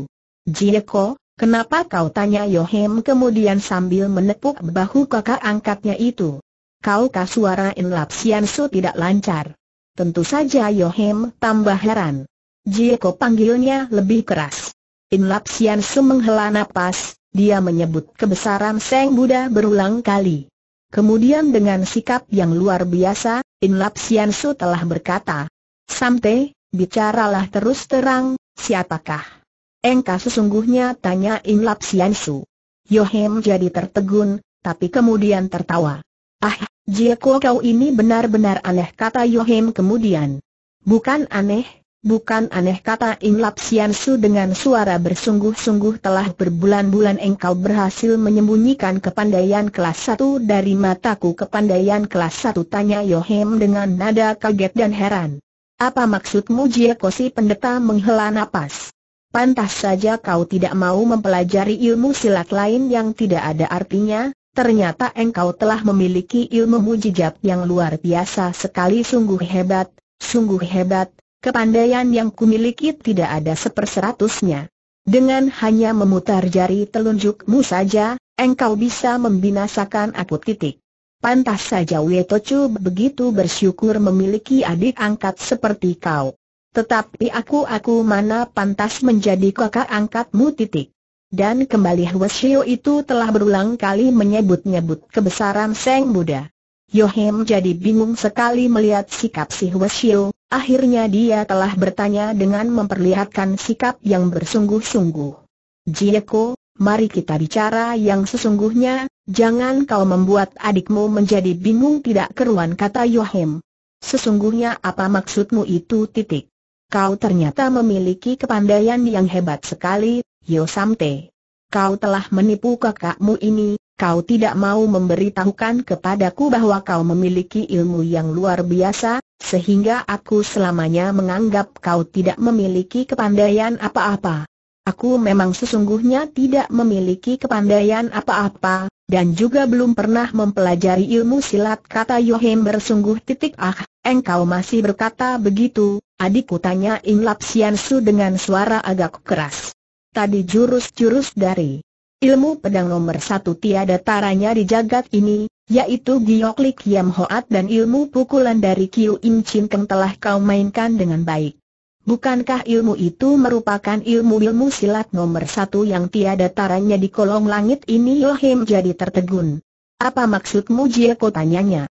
A: Jieko, Kenapa kau tanya Yohem kemudian sambil menepuk bahu kakak angkatnya itu? Kau kasuara Lap Sian Su tidak lancar. Tentu saja Yohem tambah heran. Jieko panggilnya lebih keras. Lap Sian Su menghela napas, dia menyebut kebesaran Seng Buddha berulang kali. Kemudian dengan sikap yang luar biasa, Lap Sian Su telah berkata, Samte, bicaralah terus terang, siapakah Engkau sesungguhnya tanya Inlap Siansu. Yohem jadi tertegun, tapi kemudian tertawa. Ah, Jeko kau ini benar-benar aneh kata Yohem kemudian. Bukan aneh, bukan aneh kata Sian Su dengan suara bersungguh-sungguh telah berbulan-bulan engkau berhasil menyembunyikan kepandaian kelas satu dari mataku kepandaian kelas satu tanya Yohem dengan nada kaget dan heran. Apa maksudmu Jeko si pendeta menghela napas? Pantas saja kau tidak mau mempelajari ilmu silat lain yang tidak ada artinya, ternyata engkau telah memiliki ilmu mujijat yang luar biasa sekali sungguh hebat, sungguh hebat, kepandaian yang kumiliki tidak ada seperseratusnya. Dengan hanya memutar jari telunjukmu saja, engkau bisa membinasakan aku titik. Pantas saja Wetochu begitu bersyukur memiliki adik angkat seperti kau. Tetapi aku-aku mana pantas menjadi kakak angkatmu titik. Dan kembali Hwasyo itu telah berulang kali menyebut-nyebut kebesaran Seng Buddha. Yohem jadi bingung sekali melihat sikap si Hwasyo, akhirnya dia telah bertanya dengan memperlihatkan sikap yang bersungguh-sungguh. Jieko, mari kita bicara yang sesungguhnya, jangan kau membuat adikmu menjadi bingung tidak keruan kata Yohem. Sesungguhnya apa maksudmu itu titik? Kau ternyata memiliki kepandaian yang hebat sekali, Yosamte. Kau telah menipu kakakmu ini, kau tidak mau memberitahukan kepadaku bahwa kau memiliki ilmu yang luar biasa, sehingga aku selamanya menganggap kau tidak memiliki kepandaian apa-apa. Aku memang sesungguhnya tidak memiliki kepandaian apa-apa, dan juga belum pernah mempelajari ilmu silat kata Yohem bersungguh titik ah, engkau masih berkata begitu, Adikku tanya Sian Su dengan suara agak keras. Tadi jurus-jurus dari ilmu pedang nomor satu tiada taranya di jagat ini, yaitu Giyok Lik Yam Hoat dan ilmu pukulan dari Kiu Im Chin Keng telah kau mainkan dengan baik. Bukankah ilmu itu merupakan ilmu-ilmu silat nomor satu yang tiada taranya di kolong langit ini Yohim jadi tertegun? Apa maksudmu Jieko tanyanya?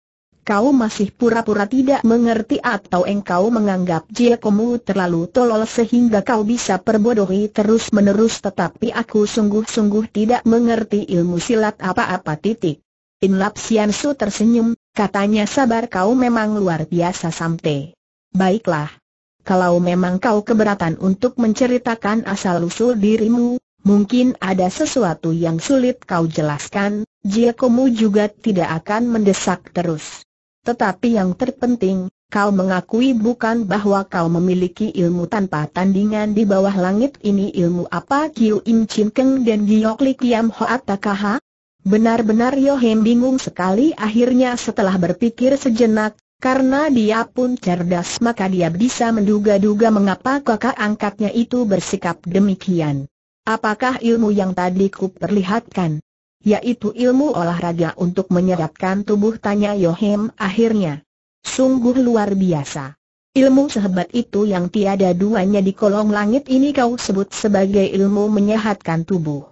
A: kau masih pura-pura tidak mengerti atau engkau menganggap Jilkomu terlalu tolol sehingga kau bisa perbodohi terus-menerus tetapi aku sungguh-sungguh tidak mengerti ilmu silat apa-apa titik. Inlap Sian Su tersenyum, katanya sabar kau memang luar biasa samte. Baiklah. Kalau memang kau keberatan untuk menceritakan asal-usul dirimu, Mungkin ada sesuatu yang sulit kau jelaskan, Jiekomu juga tidak akan mendesak terus. Tetapi yang terpenting, kau mengakui bukan bahwa kau memiliki ilmu tanpa tandingan di bawah langit ini ilmu apa Kiu Im Chin Keng dan Giyok Li Kiam Hoat Takaha? Benar-benar Yohem bingung sekali akhirnya setelah berpikir sejenak, karena dia pun cerdas maka dia bisa menduga-duga mengapa kakak angkatnya itu bersikap demikian. Apakah ilmu yang tadi ku perlihatkan? yaitu ilmu olahraga untuk menyeratkan tubuh tanya Yohem akhirnya. Sungguh luar biasa. Ilmu sehebat itu yang tiada duanya di kolong langit ini kau sebut sebagai ilmu menyehatkan tubuh.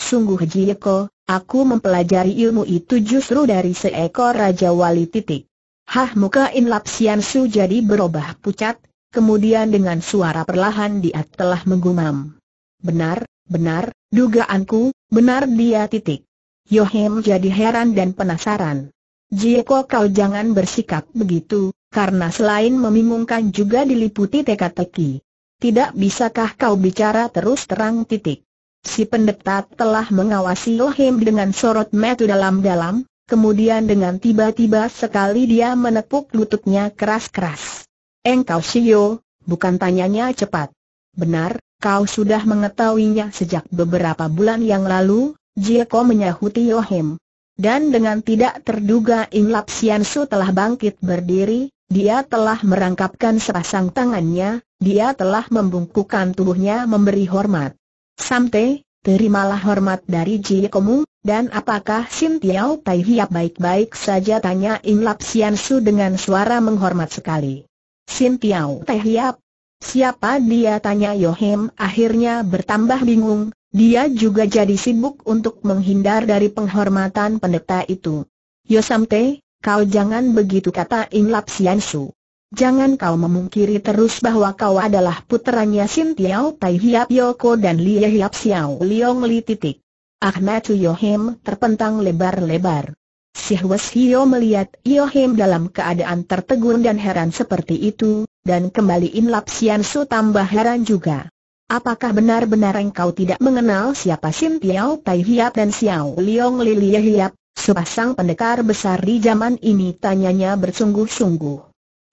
A: Sungguh Jieko, aku mempelajari ilmu itu justru dari seekor Raja Wali titik. Hah muka Inlap Sian Su jadi berubah pucat, kemudian dengan suara perlahan dia telah menggumam. Benar, benar, dugaanku, benar dia titik. Yohem jadi heran dan penasaran. Jieko kau jangan bersikap begitu, karena selain membingungkan juga diliputi teka-teki. Tidak bisakah kau bicara terus terang titik? Si pendeta telah mengawasi Yohem dengan sorot metu dalam-dalam, kemudian dengan tiba-tiba sekali dia menepuk lututnya keras-keras. Engkau Shio, bukan tanyanya cepat. Benar, kau sudah mengetahuinya sejak beberapa bulan yang lalu, Jieko menyahuti Yohim. Dan dengan tidak terduga Lap Sian Su telah bangkit berdiri, dia telah merangkapkan sepasang tangannya, dia telah membungkukkan tubuhnya memberi hormat. Samte, terimalah hormat dari Jiekomu, dan apakah Sin Tiao Tai Hiap baik-baik saja tanya Lap Sian Su dengan suara menghormat sekali. Sin Tiao Tai Hiap, Siapa dia tanya Yohim akhirnya bertambah bingung, dia juga jadi sibuk untuk menghindar dari penghormatan pendeta itu. Yosamte, kau jangan begitu kata Inlap Siansu. Jangan kau memungkiri terus bahwa kau adalah puteranya Sin Tiao Tai Hiap Yoko dan Li Hiap Siao Liong Li titik. Ahmad Yohim terpentang lebar-lebar. Si Hio melihat Yohim dalam keadaan tertegun dan heran seperti itu, dan kembali In Lap Sian Su tambah heran juga. Apakah benar-benar engkau tidak mengenal siapa Sim Tiao Tai Hiap dan Xiao Liong Lilie Hiap, sepasang pendekar besar di zaman ini tanyanya bersungguh-sungguh.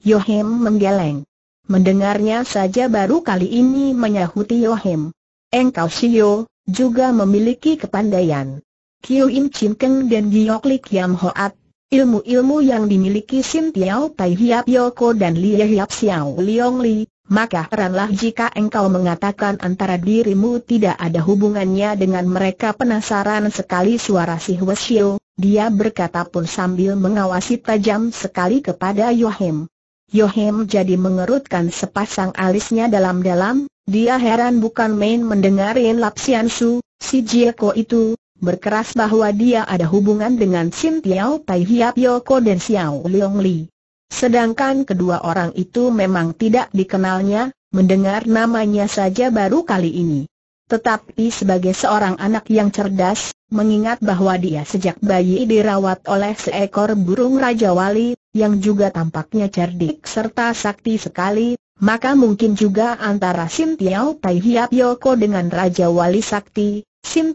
A: Yohim menggeleng. Mendengarnya saja baru kali ini menyahuti Yohim. Engkau Shio, juga memiliki kepandaian. Kiu Im Chin Keng dan Giok Li Kiam Hoat. Ilmu-ilmu yang dimiliki Sin Tiao Tai Hiap Yoko dan Li Hiap Xiao Liong Li, maka heranlah jika engkau mengatakan antara dirimu tidak ada hubungannya dengan mereka penasaran sekali suara si Huesio, dia berkata pun sambil mengawasi tajam sekali kepada Yohem. Yohem jadi mengerutkan sepasang alisnya dalam-dalam, dia heran bukan main mendengarin Lapsian Su, si Jieko itu, berkeras bahwa dia ada hubungan dengan Sin Tiao Tai Hiap Yoko dan Xiao Leong Li. Sedangkan kedua orang itu memang tidak dikenalnya, mendengar namanya saja baru kali ini. Tetapi sebagai seorang anak yang cerdas, mengingat bahwa dia sejak bayi dirawat oleh seekor burung Raja Wali, yang juga tampaknya cerdik serta sakti sekali, maka mungkin juga antara Sim Tiao Tai Hiap Yoko dengan Raja Wali Sakti, Sim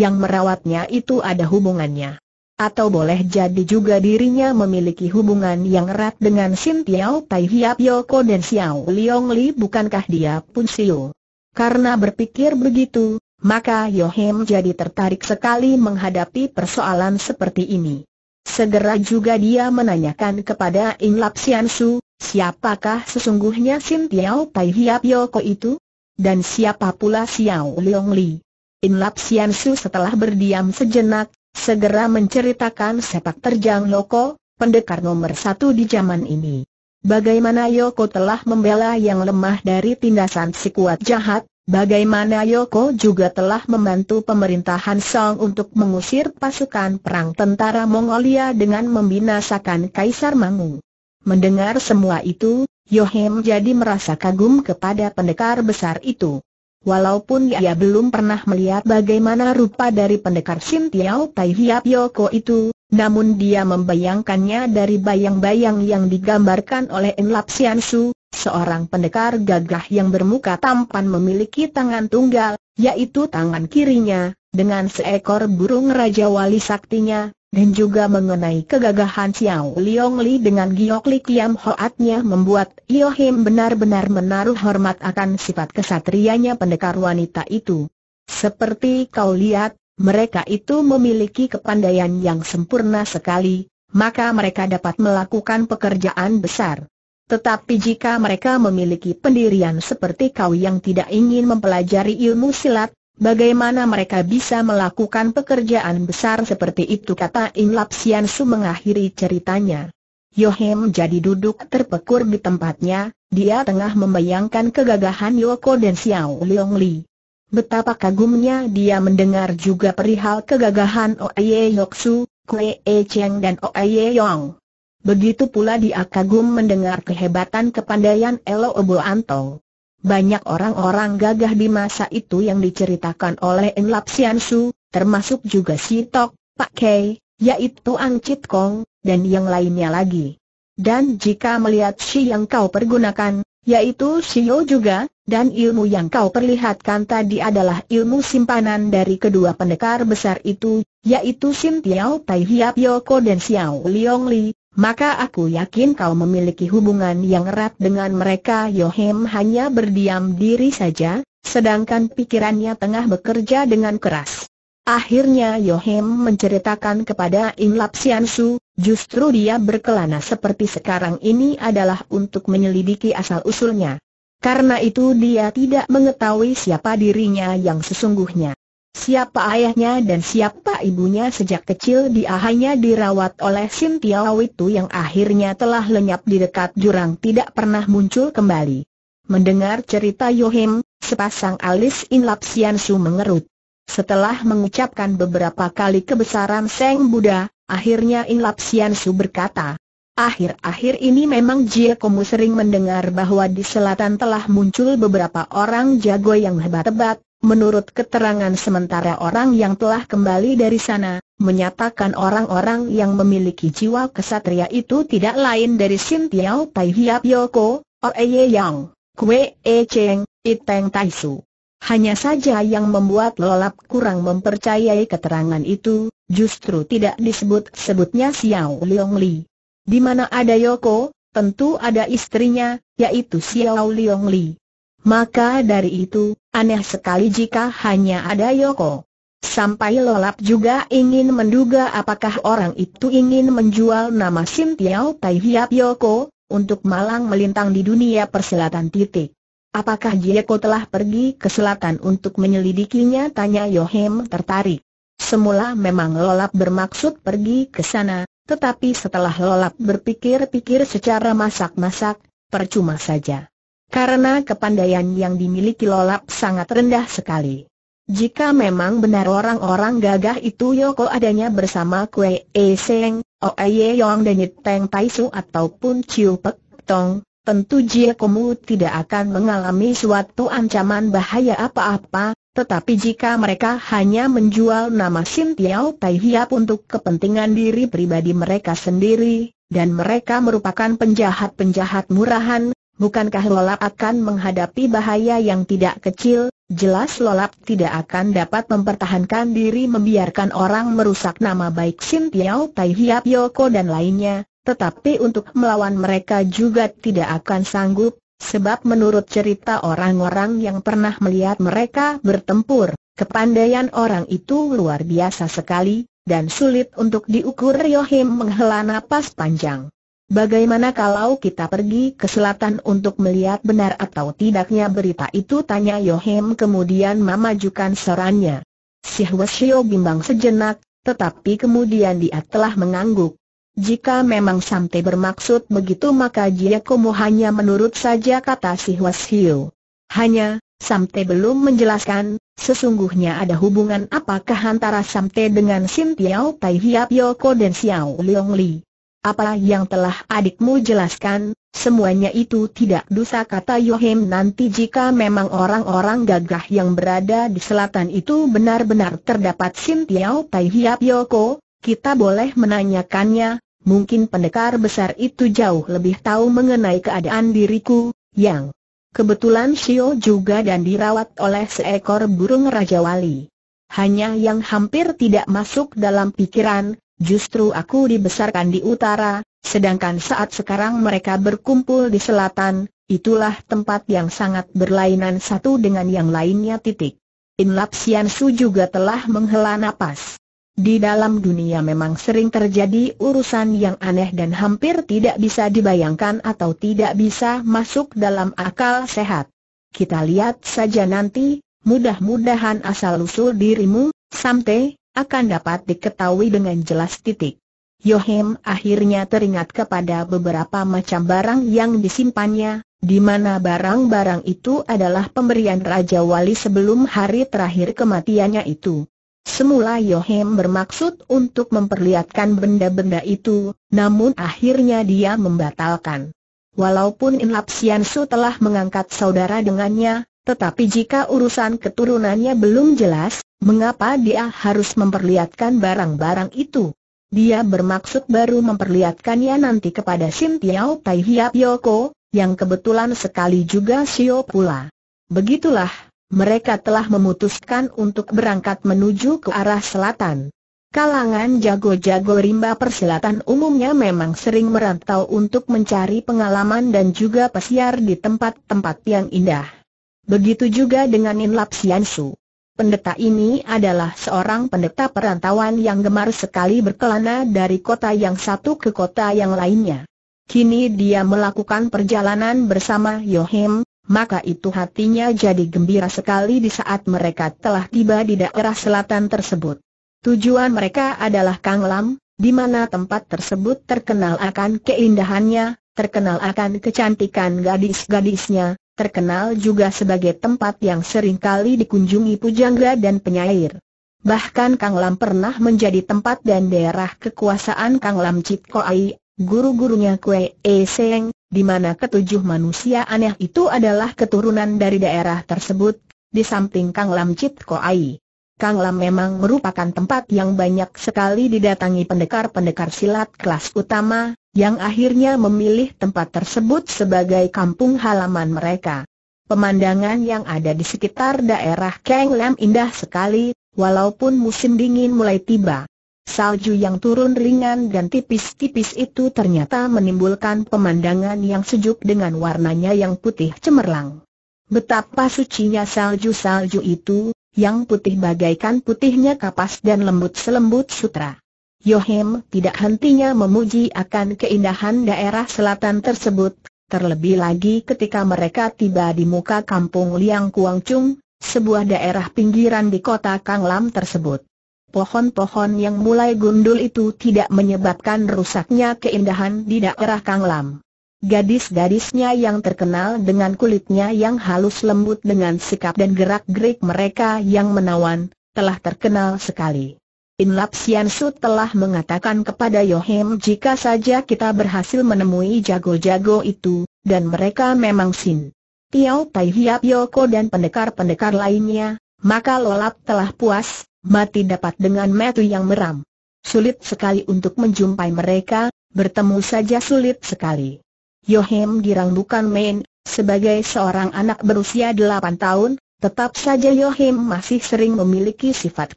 A: yang merawatnya itu ada hubungannya. Atau boleh jadi juga dirinya memiliki hubungan yang erat dengan Sin Tiao Tai Hiap Yoko dan Xiao Liong Li bukankah dia pun Siu? Karena berpikir begitu, maka Yohem jadi tertarik sekali menghadapi persoalan seperti ini. Segera juga dia menanyakan kepada In Lap Sian Su, siapakah sesungguhnya Sin Tiao Tai Hiap Yoko itu? Dan siapa pula Xiao Liong Li? In Lap Sian Su setelah berdiam sejenak, segera menceritakan sepak terjang Loko, pendekar nomor satu di zaman ini. Bagaimana Yoko telah membela yang lemah dari tindasan si kuat jahat, bagaimana Yoko juga telah membantu pemerintahan Song untuk mengusir pasukan perang tentara Mongolia dengan membinasakan Kaisar Mangu. Mendengar semua itu, Yohem jadi merasa kagum kepada pendekar besar itu. Walaupun ia belum pernah melihat bagaimana rupa dari pendekar Sim Tiao Tai Hiap Yoko itu, namun dia membayangkannya dari bayang-bayang yang digambarkan oleh Enlap Sian Su, seorang pendekar gagah yang bermuka tampan memiliki tangan tunggal, yaitu tangan kirinya, dengan seekor burung Raja Wali Saktinya, dan juga mengenai kegagahan Xiao Liong Li dengan Giok Li Kiam Hoatnya membuat Yo Him benar-benar menaruh hormat akan sifat kesatrianya pendekar wanita itu. Seperti kau lihat, mereka itu memiliki kepandaian yang sempurna sekali, maka mereka dapat melakukan pekerjaan besar. Tetapi jika mereka memiliki pendirian seperti kau yang tidak ingin mempelajari ilmu silat, Bagaimana mereka bisa melakukan pekerjaan besar seperti itu kata In Lap Sian Su mengakhiri ceritanya. Yohem jadi duduk terpekur di tempatnya, dia tengah membayangkan kegagahan Yoko dan Xiao Leong Li. Betapa kagumnya dia mendengar juga perihal kegagahan Oye Su, Kue E Cheng dan Oye Yong. Begitu pula dia kagum mendengar kehebatan kepandaian Elo Obo Anto. Banyak orang-orang gagah di masa itu yang diceritakan oleh Enlap Sian Su, termasuk juga Si Tok, Pak Kei, yaitu Ang Chit Kong, dan yang lainnya lagi. Dan jika melihat si yang kau pergunakan, yaitu Si Yo juga, dan ilmu yang kau perlihatkan tadi adalah ilmu simpanan dari kedua pendekar besar itu, yaitu Sim Tiao Tai Hiap Yoko dan Xiao Liong Li, maka aku yakin kau memiliki hubungan yang erat dengan mereka Yohem hanya berdiam diri saja, sedangkan pikirannya tengah bekerja dengan keras. Akhirnya Yohem menceritakan kepada In Lap Sian Su, justru dia berkelana seperti sekarang ini adalah untuk menyelidiki asal-usulnya. Karena itu dia tidak mengetahui siapa dirinya yang sesungguhnya. Siapa ayahnya dan siapa ibunya sejak kecil dia hanya dirawat oleh Sim Tiao itu yang akhirnya telah lenyap di dekat jurang tidak pernah muncul kembali. Mendengar cerita Yohim, sepasang alis Inlap Sian Su mengerut. Setelah mengucapkan beberapa kali kebesaran Seng Buddha, akhirnya Inlap Sian Su berkata, Akhir-akhir ini memang Jie sering mendengar bahwa di selatan telah muncul beberapa orang jago yang hebat-hebat, Menurut keterangan sementara orang yang telah kembali dari sana, menyatakan orang-orang yang memiliki jiwa kesatria itu tidak lain dari Sin Tiao Pai Hiap Yoko, Oeye Yang, Kue E Cheng, Iteng Tai Su. Hanya saja yang membuat lolap kurang mempercayai keterangan itu, justru tidak disebut-sebutnya Xiao Leong Li. Di mana ada Yoko, tentu ada istrinya, yaitu Xiao Leong Li. Maka dari itu, aneh sekali jika hanya ada Yoko. Sampai lolap juga ingin menduga apakah orang itu ingin menjual nama Sim Tiao Tai Hiap Yoko, untuk malang melintang di dunia perselatan titik. Apakah Jieko telah pergi ke selatan untuk menyelidikinya? Tanya Yohem tertarik. Semula memang Lolap bermaksud pergi ke sana, tetapi setelah Lolap berpikir-pikir secara masak-masak, percuma saja. Karena kepandaian yang dimiliki Lolap sangat rendah sekali. Jika memang benar orang-orang gagah itu Yoko adanya bersama Kue E Seng, Oe Yong dan Teng Tai Su ataupun Chiu Pek Tong, tentu Jie Komu tidak akan mengalami suatu ancaman bahaya apa-apa, tetapi jika mereka hanya menjual nama Sim Tiao Tai Hiap untuk kepentingan diri pribadi mereka sendiri, dan mereka merupakan penjahat-penjahat murahan, Bukankah Lolap akan menghadapi bahaya yang tidak kecil, jelas Lolap tidak akan dapat mempertahankan diri membiarkan orang merusak nama baik Sim Tiao Tai Hiap Yoko dan lainnya, tetapi untuk melawan mereka juga tidak akan sanggup, sebab menurut cerita orang-orang yang pernah melihat mereka bertempur, kepandaian orang itu luar biasa sekali, dan sulit untuk diukur Yohim menghela napas panjang. Bagaimana kalau kita pergi ke selatan untuk melihat benar atau tidaknya berita itu? Tanya Yohem kemudian memajukan sarannya. Si Hwasyo bimbang sejenak, tetapi kemudian dia telah mengangguk. Jika memang Samte bermaksud begitu maka Jiakomo hanya menurut saja kata si Hwasyo. Hanya, Samte belum menjelaskan, sesungguhnya ada hubungan apakah antara Samte dengan Sim Tiao Tai Hiap Yoko dan Xiao Leong Li. Apa yang telah adikmu jelaskan, semuanya itu tidak dosa kata Yohem nanti jika memang orang-orang gagah yang berada di selatan itu benar-benar terdapat Sin Tiao Tai Hiap Yoko, kita boleh menanyakannya, mungkin pendekar besar itu jauh lebih tahu mengenai keadaan diriku, yang kebetulan Shio juga dan dirawat oleh seekor burung Raja Wali. Hanya yang hampir tidak masuk dalam pikiran, Justru aku dibesarkan di utara, sedangkan saat sekarang mereka berkumpul di selatan, itulah tempat yang sangat berlainan satu dengan yang lainnya titik. Inlap Sian Su juga telah menghela nafas. Di dalam dunia memang sering terjadi urusan yang aneh dan hampir tidak bisa dibayangkan atau tidak bisa masuk dalam akal sehat. Kita lihat saja nanti, mudah-mudahan asal-usul dirimu, Samte, akan dapat diketahui dengan jelas titik. Yohem akhirnya teringat kepada beberapa macam barang yang disimpannya, di mana barang-barang itu adalah pemberian Raja Wali sebelum hari terakhir kematiannya itu. Semula Yohem bermaksud untuk memperlihatkan benda-benda itu, namun akhirnya dia membatalkan. Walaupun Inlap Siansu telah mengangkat saudara dengannya, tetapi jika urusan keturunannya belum jelas, mengapa dia harus memperlihatkan barang-barang itu? Dia bermaksud baru memperlihatkannya nanti kepada Sim Tiao Tai Hiap Yoko, yang kebetulan sekali juga Sio pula. Begitulah, mereka telah memutuskan untuk berangkat menuju ke arah selatan. Kalangan jago-jago rimba persilatan umumnya memang sering merantau untuk mencari pengalaman dan juga pesiar di tempat-tempat yang indah. Begitu juga dengan Inlap Siansu. Pendeta ini adalah seorang pendeta perantauan yang gemar sekali berkelana dari kota yang satu ke kota yang lainnya. Kini dia melakukan perjalanan bersama Yohim, maka itu hatinya jadi gembira sekali di saat mereka telah tiba di daerah selatan tersebut. Tujuan mereka adalah Kang Lam, di mana tempat tersebut terkenal akan keindahannya, terkenal akan kecantikan gadis-gadisnya, terkenal juga sebagai tempat yang seringkali dikunjungi pujangga dan penyair. Bahkan Kang Lam pernah menjadi tempat dan daerah kekuasaan Kang Lam Cit Koai, guru-gurunya Kue E Seng, di mana ketujuh manusia aneh itu adalah keturunan dari daerah tersebut, di samping Kang Lam Cit Koai. Kang Lam memang merupakan tempat yang banyak sekali didatangi pendekar-pendekar silat kelas utama, yang akhirnya memilih tempat tersebut sebagai kampung halaman mereka. Pemandangan yang ada di sekitar daerah Kang Lam indah sekali, walaupun musim dingin mulai tiba. Salju yang turun ringan dan tipis-tipis itu ternyata menimbulkan pemandangan yang sejuk dengan warnanya yang putih cemerlang. Betapa sucinya salju-salju itu, yang putih bagaikan putihnya kapas dan lembut selembut sutra. Yohem tidak hentinya memuji akan keindahan daerah selatan tersebut, terlebih lagi ketika mereka tiba di muka kampung Liang Kuang Chung, sebuah daerah pinggiran di kota Kanglam tersebut. Pohon-pohon yang mulai gundul itu tidak menyebabkan rusaknya keindahan di daerah Kang Lam. Gadis-gadisnya yang terkenal dengan kulitnya yang halus lembut dengan sikap dan gerak-gerik mereka yang menawan, telah terkenal sekali. In Lap Sian Su telah mengatakan kepada Yohem jika saja kita berhasil menemui jago-jago itu, dan mereka memang sin. Tiao Tai Hiap Yoko dan pendekar-pendekar lainnya, maka Lolap telah puas, mati dapat dengan metu yang meram. Sulit sekali untuk menjumpai mereka, bertemu saja sulit sekali. Yohim Girang bukan main, sebagai seorang anak berusia 8 tahun, tetap saja Yohim masih sering memiliki sifat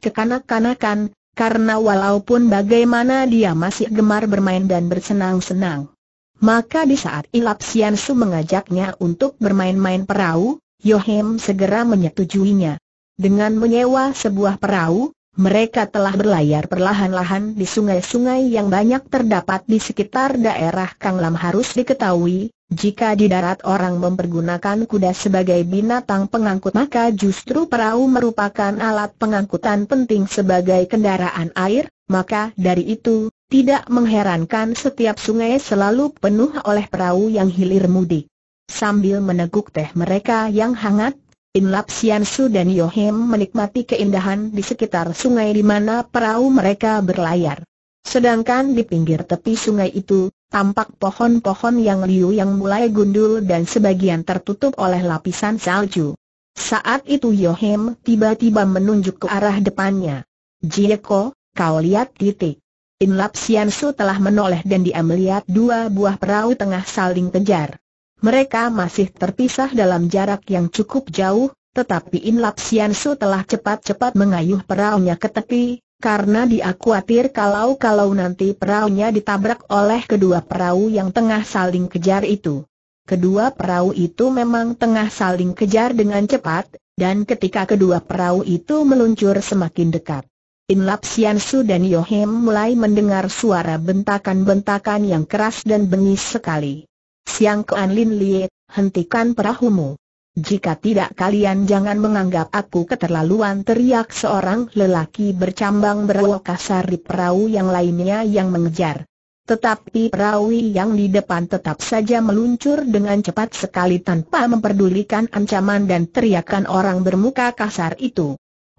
A: kekanak-kanakan, karena walaupun bagaimana dia masih gemar bermain dan bersenang-senang. Maka di saat Ilap Sian Su mengajaknya untuk bermain-main perahu, Yohim segera menyetujuinya. Dengan menyewa sebuah perahu, mereka telah berlayar perlahan-lahan di sungai-sungai yang banyak terdapat di sekitar daerah Kang Lam harus diketahui, jika di darat orang mempergunakan kuda sebagai binatang pengangkut maka justru perahu merupakan alat pengangkutan penting sebagai kendaraan air, maka dari itu, tidak mengherankan setiap sungai selalu penuh oleh perahu yang hilir mudik. Sambil meneguk teh mereka yang hangat, In Lap Sian Su dan Yohem menikmati keindahan di sekitar sungai di mana perahu mereka berlayar. Sedangkan di pinggir tepi sungai itu, tampak pohon-pohon yang liu yang mulai gundul dan sebagian tertutup oleh lapisan salju. Saat itu Yohem tiba-tiba menunjuk ke arah depannya. Jieko, kau lihat titik. In Lap Sian Su telah menoleh dan dia melihat dua buah perahu tengah saling kejar. Mereka masih terpisah dalam jarak yang cukup jauh, tetapi In Lap Sian Su telah cepat-cepat mengayuh perahunya ke tepi, karena dia khawatir kalau-kalau nanti perahunya ditabrak oleh kedua perahu yang tengah saling kejar itu. Kedua perahu itu memang tengah saling kejar dengan cepat, dan ketika kedua perahu itu meluncur semakin dekat. In Lap Sian Su dan Yohem mulai mendengar suara bentakan-bentakan yang keras dan bengis sekali. Siang Kuan Lin Lie, hentikan perahumu. Jika tidak kalian jangan menganggap aku keterlaluan teriak seorang lelaki bercambang berwok kasar di perahu yang lainnya yang mengejar. Tetapi perahu yang di depan tetap saja meluncur dengan cepat sekali tanpa memperdulikan ancaman dan teriakan orang bermuka kasar itu.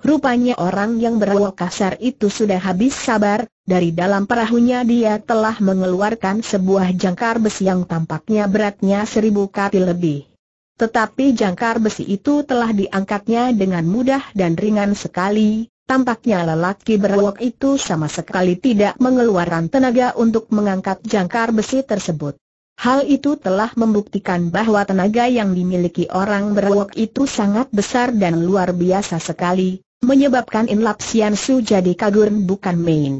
A: Rupanya orang yang berawak kasar itu sudah habis sabar, dari dalam perahunya dia telah mengeluarkan sebuah jangkar besi yang tampaknya beratnya seribu kati lebih. Tetapi jangkar besi itu telah diangkatnya dengan mudah dan ringan sekali, tampaknya lelaki berawak itu sama sekali tidak mengeluarkan tenaga untuk mengangkat jangkar besi tersebut. Hal itu telah membuktikan bahwa tenaga yang dimiliki orang berawak itu sangat besar dan luar biasa sekali, menyebabkan Inlap Sian Su jadi kagur bukan main.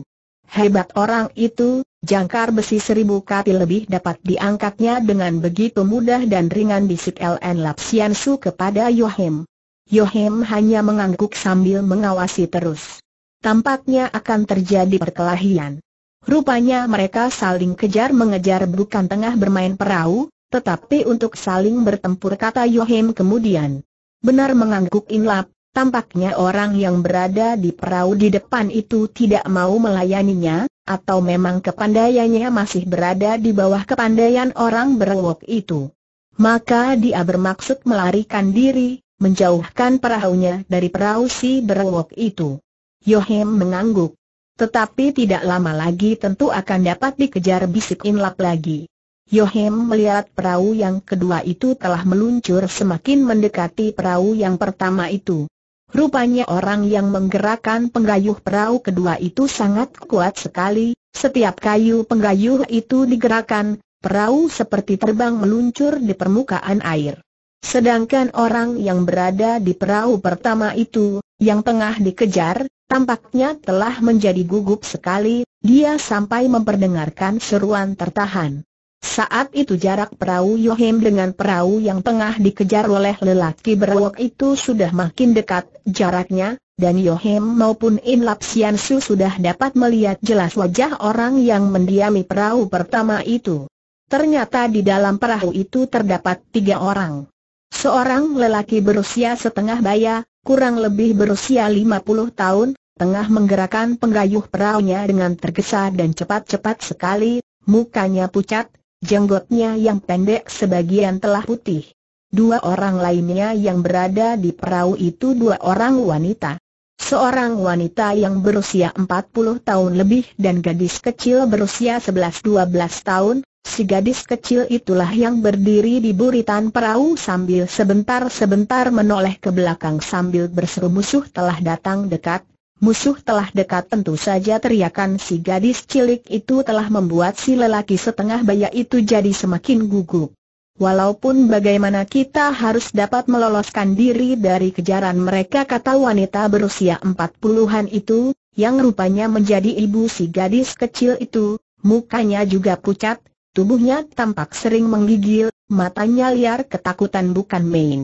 A: Hebat orang itu, jangkar besi seribu kati lebih dapat diangkatnya dengan begitu mudah dan ringan bisik LN Lap Sian Su kepada Yohem. Yohem hanya mengangguk sambil mengawasi terus. Tampaknya akan terjadi perkelahian. Rupanya mereka saling kejar-mengejar bukan tengah bermain perahu, tetapi untuk saling bertempur kata Yohem kemudian. Benar mengangguk Inlap, Tampaknya orang yang berada di perahu di depan itu tidak mau melayaninya, atau memang kepandaiannya masih berada di bawah kepandaian orang berwok itu. Maka dia bermaksud melarikan diri, menjauhkan perahunya dari perahu si berwok itu. Yohem mengangguk. Tetapi tidak lama lagi tentu akan dapat dikejar bisik Inlap lagi. Yohem melihat perahu yang kedua itu telah meluncur semakin mendekati perahu yang pertama itu. Rupanya orang yang menggerakkan penggayuh perahu kedua itu sangat kuat sekali, setiap kayu penggayuh itu digerakkan, perahu seperti terbang meluncur di permukaan air. Sedangkan orang yang berada di perahu pertama itu, yang tengah dikejar, tampaknya telah menjadi gugup sekali, dia sampai memperdengarkan seruan tertahan. Saat itu jarak perahu Yohem dengan perahu yang tengah dikejar oleh lelaki berwok itu sudah makin dekat jaraknya, dan Yohem maupun In Lap Su sudah dapat melihat jelas wajah orang yang mendiami perahu pertama itu. Ternyata di dalam perahu itu terdapat tiga orang. Seorang lelaki berusia setengah baya, kurang lebih berusia 50 tahun, tengah menggerakkan penggayuh perahunya dengan tergesa dan cepat-cepat sekali, mukanya pucat, Jenggotnya yang pendek sebagian telah putih. Dua orang lainnya yang berada di perahu itu dua orang wanita. Seorang wanita yang berusia 40 tahun lebih dan gadis kecil berusia 11-12 tahun, si gadis kecil itulah yang berdiri di buritan perahu sambil sebentar-sebentar menoleh ke belakang sambil berseru musuh telah datang dekat, Musuh telah dekat tentu saja teriakan si gadis cilik itu telah membuat si lelaki setengah baya itu jadi semakin gugup. Walaupun bagaimana kita harus dapat meloloskan diri dari kejaran mereka kata wanita berusia empat puluhan itu, yang rupanya menjadi ibu si gadis kecil itu, mukanya juga pucat, tubuhnya tampak sering menggigil, matanya liar ketakutan bukan main.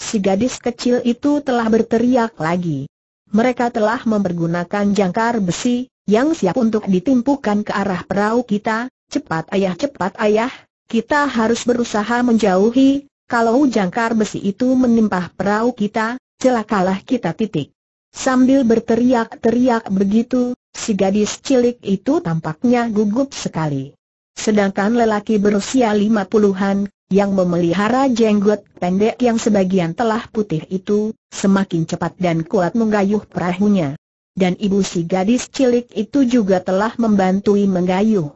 A: Si gadis kecil itu telah berteriak lagi mereka telah mempergunakan jangkar besi, yang siap untuk ditimpukan ke arah perahu kita, cepat ayah cepat ayah, kita harus berusaha menjauhi, kalau jangkar besi itu menimpa perahu kita, celakalah kita titik. Sambil berteriak-teriak begitu, si gadis cilik itu tampaknya gugup sekali. Sedangkan lelaki berusia lima puluhan, yang memelihara jenggot pendek yang sebagian telah putih itu, semakin cepat dan kuat menggayuh perahunya. Dan ibu si gadis cilik itu juga telah membantui menggayuh.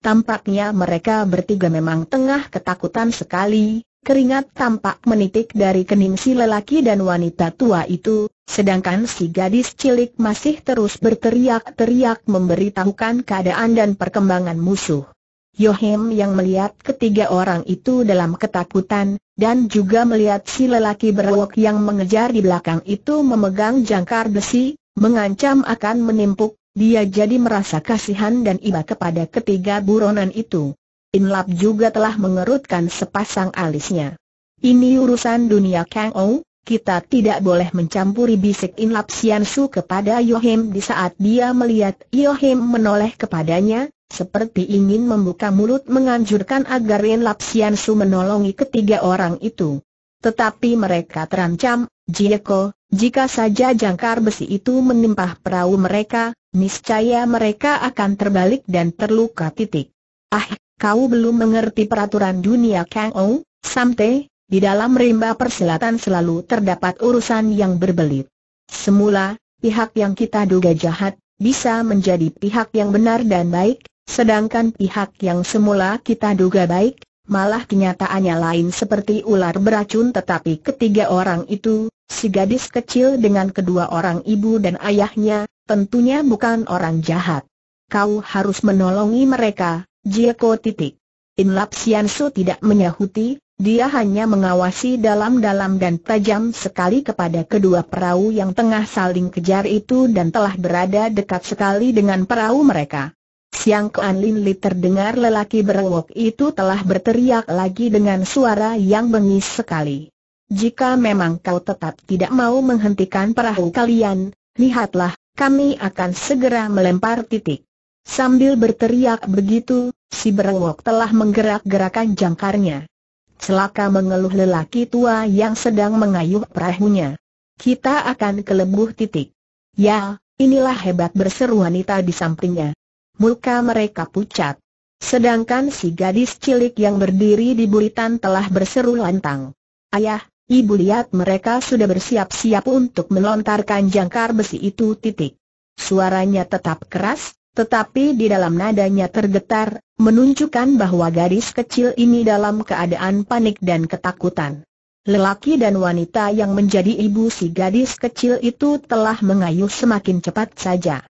A: Tampaknya mereka bertiga memang tengah ketakutan sekali, keringat tampak menitik dari kening si lelaki dan wanita tua itu, sedangkan si gadis cilik masih terus berteriak-teriak memberitahukan keadaan dan perkembangan musuh. Yohem yang melihat ketiga orang itu dalam ketakutan, dan juga melihat si lelaki berwok yang mengejar di belakang itu memegang jangkar besi, mengancam akan menimpuk, dia jadi merasa kasihan dan iba kepada ketiga buronan itu. Inlap juga telah mengerutkan sepasang alisnya. Ini urusan dunia Kang Ou, kita tidak boleh mencampuri bisik Inlap Su kepada Yohem di saat dia melihat Yohem menoleh kepadanya, seperti ingin membuka mulut menganjurkan agar Yen Lap Sian Su menolongi ketiga orang itu. Tetapi mereka terancam, Jieko, jika saja jangkar besi itu menimpa perahu mereka, niscaya mereka akan terbalik dan terluka titik. Ah, kau belum mengerti peraturan dunia Kang Ou, Samte, di dalam rimba persilatan selalu terdapat urusan yang berbelit. Semula, pihak yang kita duga jahat, bisa menjadi pihak yang benar dan baik, Sedangkan pihak yang semula kita duga baik, malah kenyataannya lain seperti ular beracun tetapi ketiga orang itu, si gadis kecil dengan kedua orang ibu dan ayahnya, tentunya bukan orang jahat. Kau harus menolongi mereka, Jieko titik. Lapsian Su tidak menyahuti, dia hanya mengawasi dalam-dalam dan tajam sekali kepada kedua perahu yang tengah saling kejar itu dan telah berada dekat sekali dengan perahu mereka. Siang Kuan Lin Li terdengar lelaki berewok itu telah berteriak lagi dengan suara yang bengis sekali. Jika memang kau tetap tidak mau menghentikan perahu kalian, lihatlah, kami akan segera melempar titik. Sambil berteriak begitu, si berewok telah menggerak-gerakan jangkarnya. Celaka mengeluh lelaki tua yang sedang mengayuh perahunya. Kita akan kelebuh titik. Ya, inilah hebat berseru wanita di sampingnya muka mereka pucat. Sedangkan si gadis cilik yang berdiri di buritan telah berseru lantang. Ayah, ibu lihat mereka sudah bersiap-siap untuk melontarkan jangkar besi itu titik. Suaranya tetap keras, tetapi di dalam nadanya tergetar, menunjukkan bahwa gadis kecil ini dalam keadaan panik dan ketakutan. Lelaki dan wanita yang menjadi ibu si gadis kecil itu telah mengayuh semakin cepat saja.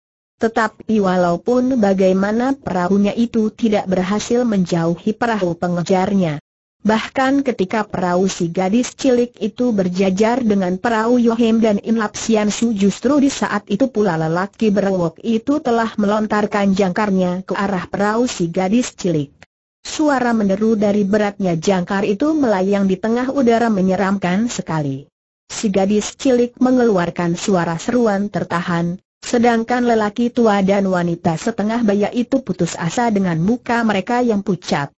A: Tetapi walaupun bagaimana perahunya itu tidak berhasil menjauhi perahu pengejarnya. Bahkan ketika perahu si gadis cilik itu berjajar dengan perahu Yohim dan Inlap Sian Su justru di saat itu pula lelaki berwok itu telah melontarkan jangkarnya ke arah perahu si gadis cilik. Suara meneru dari beratnya jangkar itu melayang di tengah udara menyeramkan sekali. Si gadis cilik mengeluarkan suara seruan tertahan, Sedangkan lelaki tua dan wanita setengah baya itu putus asa dengan muka mereka yang pucat.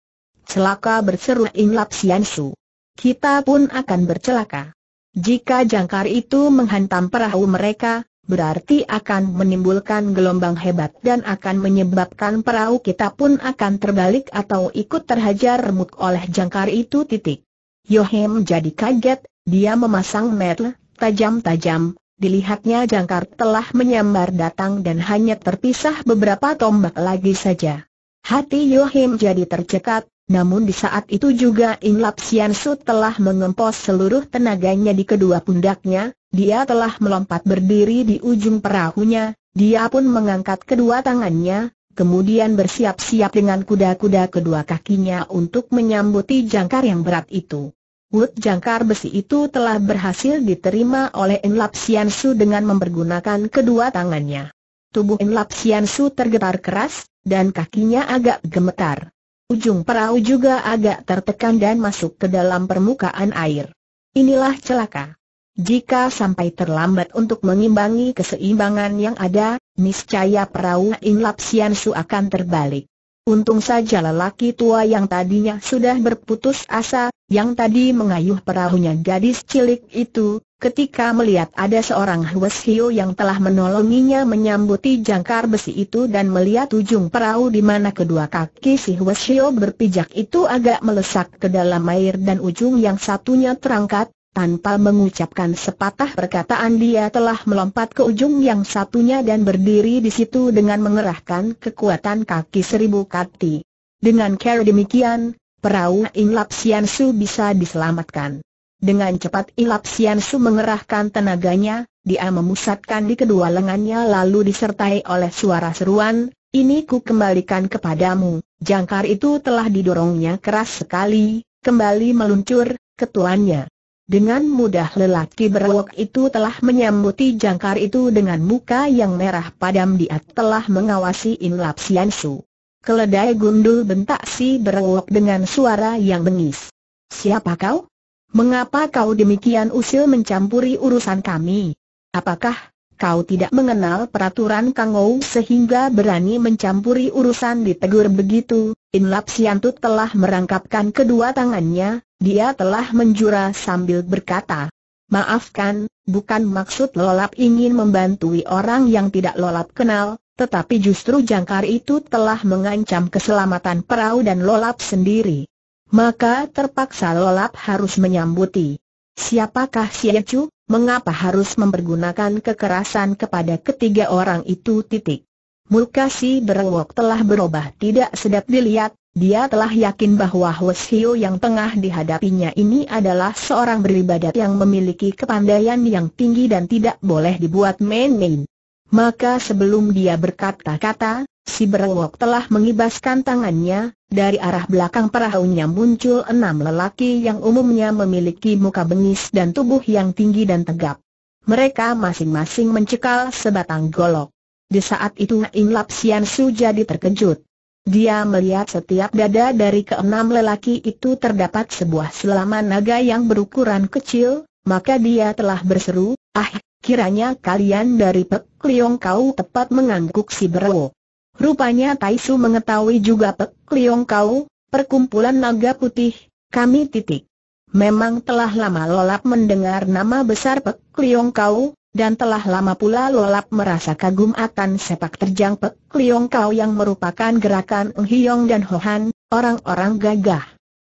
A: Celaka berseru Inlap Siansu. Kita pun akan bercelaka. Jika jangkar itu menghantam perahu mereka, berarti akan menimbulkan gelombang hebat dan akan menyebabkan perahu kita pun akan terbalik atau ikut terhajar remuk oleh jangkar itu titik. Yohem jadi kaget, dia memasang merle, tajam-tajam, dilihatnya jangkar telah menyambar datang dan hanya terpisah beberapa tombak lagi saja. Hati Yohim jadi tercekat, namun di saat itu juga In Lap Sian Su telah mengempos seluruh tenaganya di kedua pundaknya, dia telah melompat berdiri di ujung perahunya, dia pun mengangkat kedua tangannya, kemudian bersiap-siap dengan kuda-kuda kedua kakinya untuk menyambuti jangkar yang berat itu. Wood jangkar besi itu telah berhasil diterima oleh Enlap Su dengan mempergunakan kedua tangannya. Tubuh Enlap Su tergetar keras, dan kakinya agak gemetar. Ujung perahu juga agak tertekan dan masuk ke dalam permukaan air. Inilah celaka. Jika sampai terlambat untuk mengimbangi keseimbangan yang ada, niscaya perahu Sian Su akan terbalik. Untung saja lelaki tua yang tadinya sudah berputus asa, yang tadi mengayuh perahunya gadis cilik itu, ketika melihat ada seorang Hwes Hio yang telah menolonginya menyambuti jangkar besi itu dan melihat ujung perahu di mana kedua kaki si Hwes Hio berpijak itu agak melesak ke dalam air dan ujung yang satunya terangkat, tanpa mengucapkan sepatah perkataan dia telah melompat ke ujung yang satunya dan berdiri di situ dengan mengerahkan kekuatan kaki seribu kati. Dengan cara demikian, perahu Inlap Sian Su bisa diselamatkan. Dengan cepat Ilap Sian Su mengerahkan tenaganya, dia memusatkan di kedua lengannya lalu disertai oleh suara seruan, ini ku kembalikan kepadamu. Jangkar itu telah didorongnya keras sekali, kembali meluncur, ketuannya. Dengan mudah lelaki berwok itu telah menyambuti jangkar itu dengan muka yang merah padam dia telah mengawasi inlap siansu. Keledai gundul bentak si berwok dengan suara yang bengis. Siapa kau? Mengapa kau demikian usil mencampuri urusan kami? Apakah kau tidak mengenal peraturan Kangou sehingga berani mencampuri urusan ditegur begitu? Inlap Siantu telah merangkapkan kedua tangannya, dia telah menjura sambil berkata, Maafkan, bukan maksud lolap ingin membantu orang yang tidak lolap kenal, tetapi justru jangkar itu telah mengancam keselamatan perahu dan lolap sendiri. Maka terpaksa lolap harus menyambuti. Siapakah Si Yechu? mengapa harus mempergunakan kekerasan kepada ketiga orang itu titik? Muka si berewok telah berubah tidak sedap dilihat, dia telah yakin bahwa Hwasio yang tengah dihadapinya ini adalah seorang beribadat yang memiliki kepandaian yang tinggi dan tidak boleh dibuat main-main. Maka sebelum dia berkata-kata, si berwok telah mengibaskan tangannya, dari arah belakang perahunya muncul enam lelaki yang umumnya memiliki muka bengis dan tubuh yang tinggi dan tegap. Mereka masing-masing mencekal sebatang golok. Di saat itu Inlap Sian Su jadi terkejut. Dia melihat setiap dada dari keenam lelaki itu terdapat sebuah selaman naga yang berukuran kecil, maka dia telah berseru, ah, kiranya kalian dari Pek Liong Kau tepat mengangguk si Bro. Rupanya Taisu mengetahui juga Pek Liong Kau, perkumpulan naga putih, kami titik. Memang telah lama lolap mendengar nama besar Pek Liong Kau, dan telah lama pula Lolap merasa kagum akan sepak terjang Pek Liong Kau yang merupakan gerakan Hiong dan Hohan, orang-orang gagah.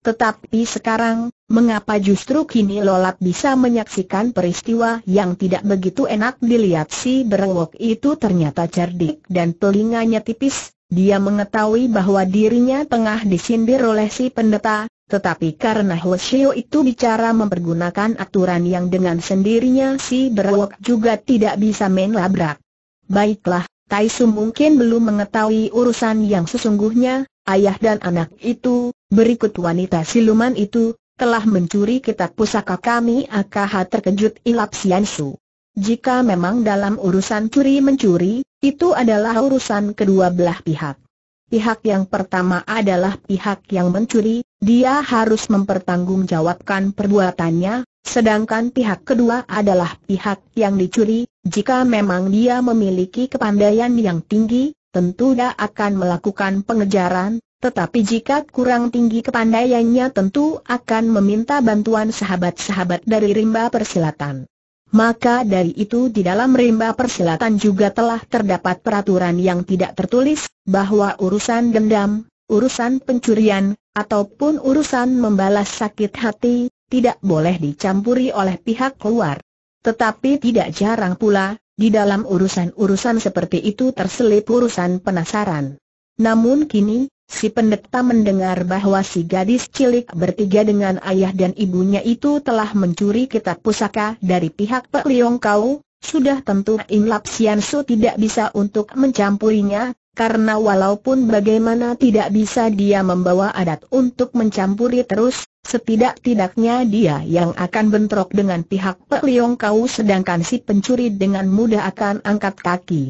A: Tetapi sekarang, mengapa justru kini Lolap bisa menyaksikan peristiwa yang tidak begitu enak dilihat si berewok itu ternyata cerdik dan telinganya tipis, dia mengetahui bahwa dirinya tengah disindir oleh si pendeta, tetapi karena Hwasyo itu bicara mempergunakan aturan yang dengan sendirinya si berwok juga tidak bisa main labrak. Baiklah, Taisu mungkin belum mengetahui urusan yang sesungguhnya, ayah dan anak itu, berikut wanita siluman itu, telah mencuri kitab pusaka kami AKH terkejut ilap Siansu. Jika memang dalam urusan curi-mencuri, itu adalah urusan kedua belah pihak. Pihak yang pertama adalah pihak yang mencuri, dia harus mempertanggungjawabkan perbuatannya, sedangkan pihak kedua adalah pihak yang dicuri, jika memang dia memiliki kepandaian yang tinggi, tentu dia akan melakukan pengejaran, tetapi jika kurang tinggi kepandaiannya tentu akan meminta bantuan sahabat-sahabat dari rimba persilatan. Maka dari itu di dalam rimba persilatan juga telah terdapat peraturan yang tidak tertulis, bahwa urusan dendam, urusan pencurian, ataupun urusan membalas sakit hati, tidak boleh dicampuri oleh pihak keluar. Tetapi tidak jarang pula, di dalam urusan-urusan seperti itu terselip urusan penasaran. Namun kini, si pendeta mendengar bahwa si gadis cilik bertiga dengan ayah dan ibunya itu telah mencuri kitab pusaka dari pihak Pak Liong Kau, sudah tentu Im Lap Sian Su tidak bisa untuk mencampurinya, karena walaupun bagaimana tidak bisa dia membawa adat untuk mencampuri terus, setidak-tidaknya dia yang akan bentrok dengan pihak Pek Liong Kau sedangkan si pencuri dengan mudah akan angkat kaki.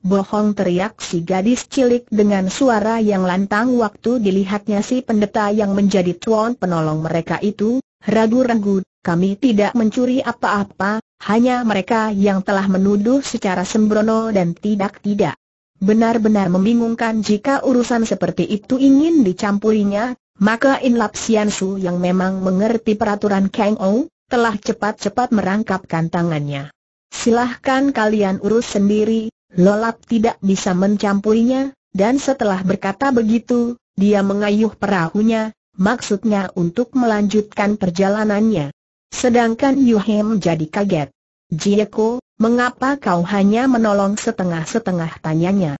A: Bohong teriak si gadis cilik dengan suara yang lantang waktu dilihatnya si pendeta yang menjadi tuan penolong mereka itu, ragu-ragu, kami tidak mencuri apa-apa, hanya mereka yang telah menuduh secara sembrono dan tidak-tidak. Benar-benar membingungkan jika urusan seperti itu ingin dicampurinya, maka In Lap Sian Su yang memang mengerti peraturan Kang Ou, telah cepat-cepat merangkapkan tangannya. Silahkan kalian urus sendiri, Lolap tidak bisa mencampurinya, dan setelah berkata begitu, dia mengayuh perahunya, maksudnya untuk melanjutkan perjalanannya. Sedangkan Yuhem jadi kaget. Jieko, mengapa kau hanya menolong setengah-setengah tanyanya?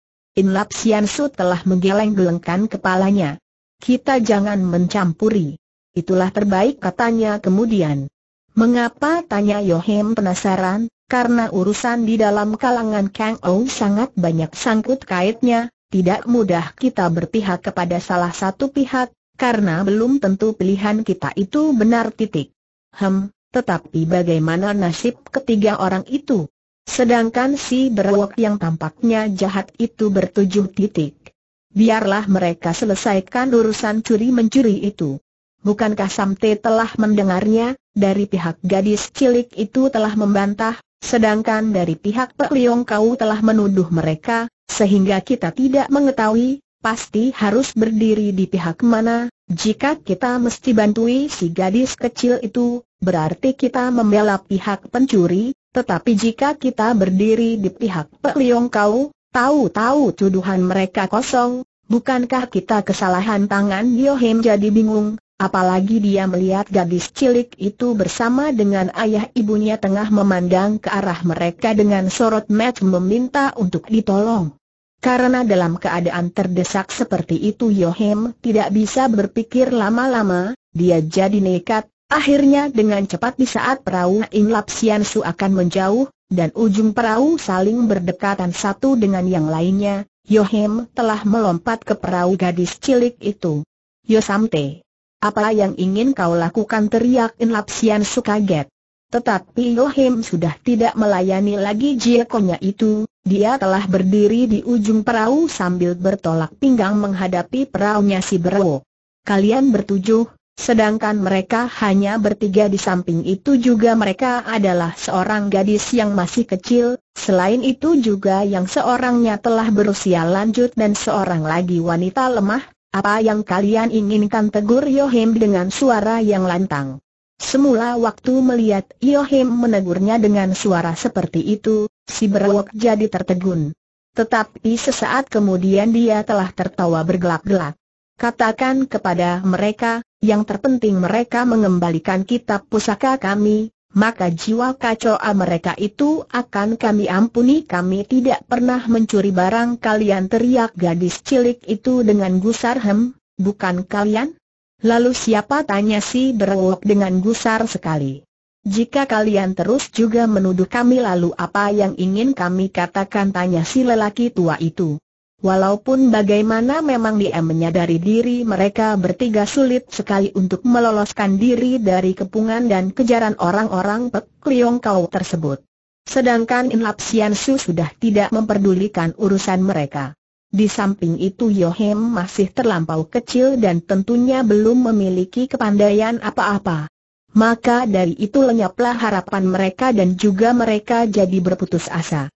A: Sian Su telah menggeleng-gelengkan kepalanya. Kita jangan mencampuri. Itulah terbaik katanya kemudian. Mengapa tanya Yohem penasaran, karena urusan di dalam kalangan Kang Ou sangat banyak sangkut kaitnya, tidak mudah kita berpihak kepada salah satu pihak, karena belum tentu pilihan kita itu benar titik. Hem, tetapi bagaimana nasib ketiga orang itu? Sedangkan si berwok yang tampaknya jahat itu bertujuh titik. Biarlah mereka selesaikan urusan curi-mencuri itu. Bukankah Samte telah mendengarnya, dari pihak gadis cilik itu telah membantah, sedangkan dari pihak Pak Liong Kau telah menuduh mereka, sehingga kita tidak mengetahui, pasti harus berdiri di pihak mana, jika kita mesti bantui si gadis kecil itu, Berarti kita membela pihak pencuri, tetapi jika kita berdiri di pihak Pek Liong Kau, tahu-tahu tuduhan mereka kosong, bukankah kita kesalahan tangan Yohem jadi bingung, Apalagi dia melihat gadis cilik itu bersama dengan ayah ibunya tengah memandang ke arah mereka dengan sorot match meminta untuk ditolong. Karena dalam keadaan terdesak seperti itu Yohem tidak bisa berpikir lama-lama, dia jadi nekat, Akhirnya dengan cepat di saat perahu Inlap Sian Su akan menjauh, dan ujung perahu saling berdekatan satu dengan yang lainnya, Yohem telah melompat ke perahu gadis cilik itu. Yosamte, apa yang ingin kau lakukan teriak Inlap Sian Su kaget. Tetapi Yohem sudah tidak melayani lagi Jiekonya itu, dia telah berdiri di ujung perahu sambil bertolak pinggang menghadapi perahunya si Bero. Kalian bertujuh, Sedangkan mereka hanya bertiga di samping itu juga mereka adalah seorang gadis yang masih kecil, selain itu juga yang seorangnya telah berusia lanjut dan seorang lagi wanita lemah, apa yang kalian inginkan tegur Yohim dengan suara yang lantang. Semula waktu melihat Yohim menegurnya dengan suara seperti itu, si berwok jadi tertegun. Tetapi sesaat kemudian dia telah tertawa bergelak-gelak. Katakan kepada mereka, yang terpenting mereka mengembalikan kitab pusaka kami, maka jiwa kacoa mereka itu akan kami ampuni kami tidak pernah mencuri barang kalian teriak gadis cilik itu dengan gusar hem, bukan kalian? Lalu siapa tanya si berwok dengan gusar sekali. Jika kalian terus juga menuduh kami lalu apa yang ingin kami katakan tanya si lelaki tua itu. Walaupun bagaimana memang dia menyadari diri mereka bertiga sulit sekali untuk meloloskan diri dari kepungan dan kejaran orang-orang Pek Liong Kau tersebut. Sedangkan In Lap Sian Su sudah tidak memperdulikan urusan mereka. Di samping itu Yohem masih terlampau kecil dan tentunya belum memiliki kepandaian apa-apa. Maka dari itu lenyaplah harapan mereka dan juga mereka jadi berputus asa.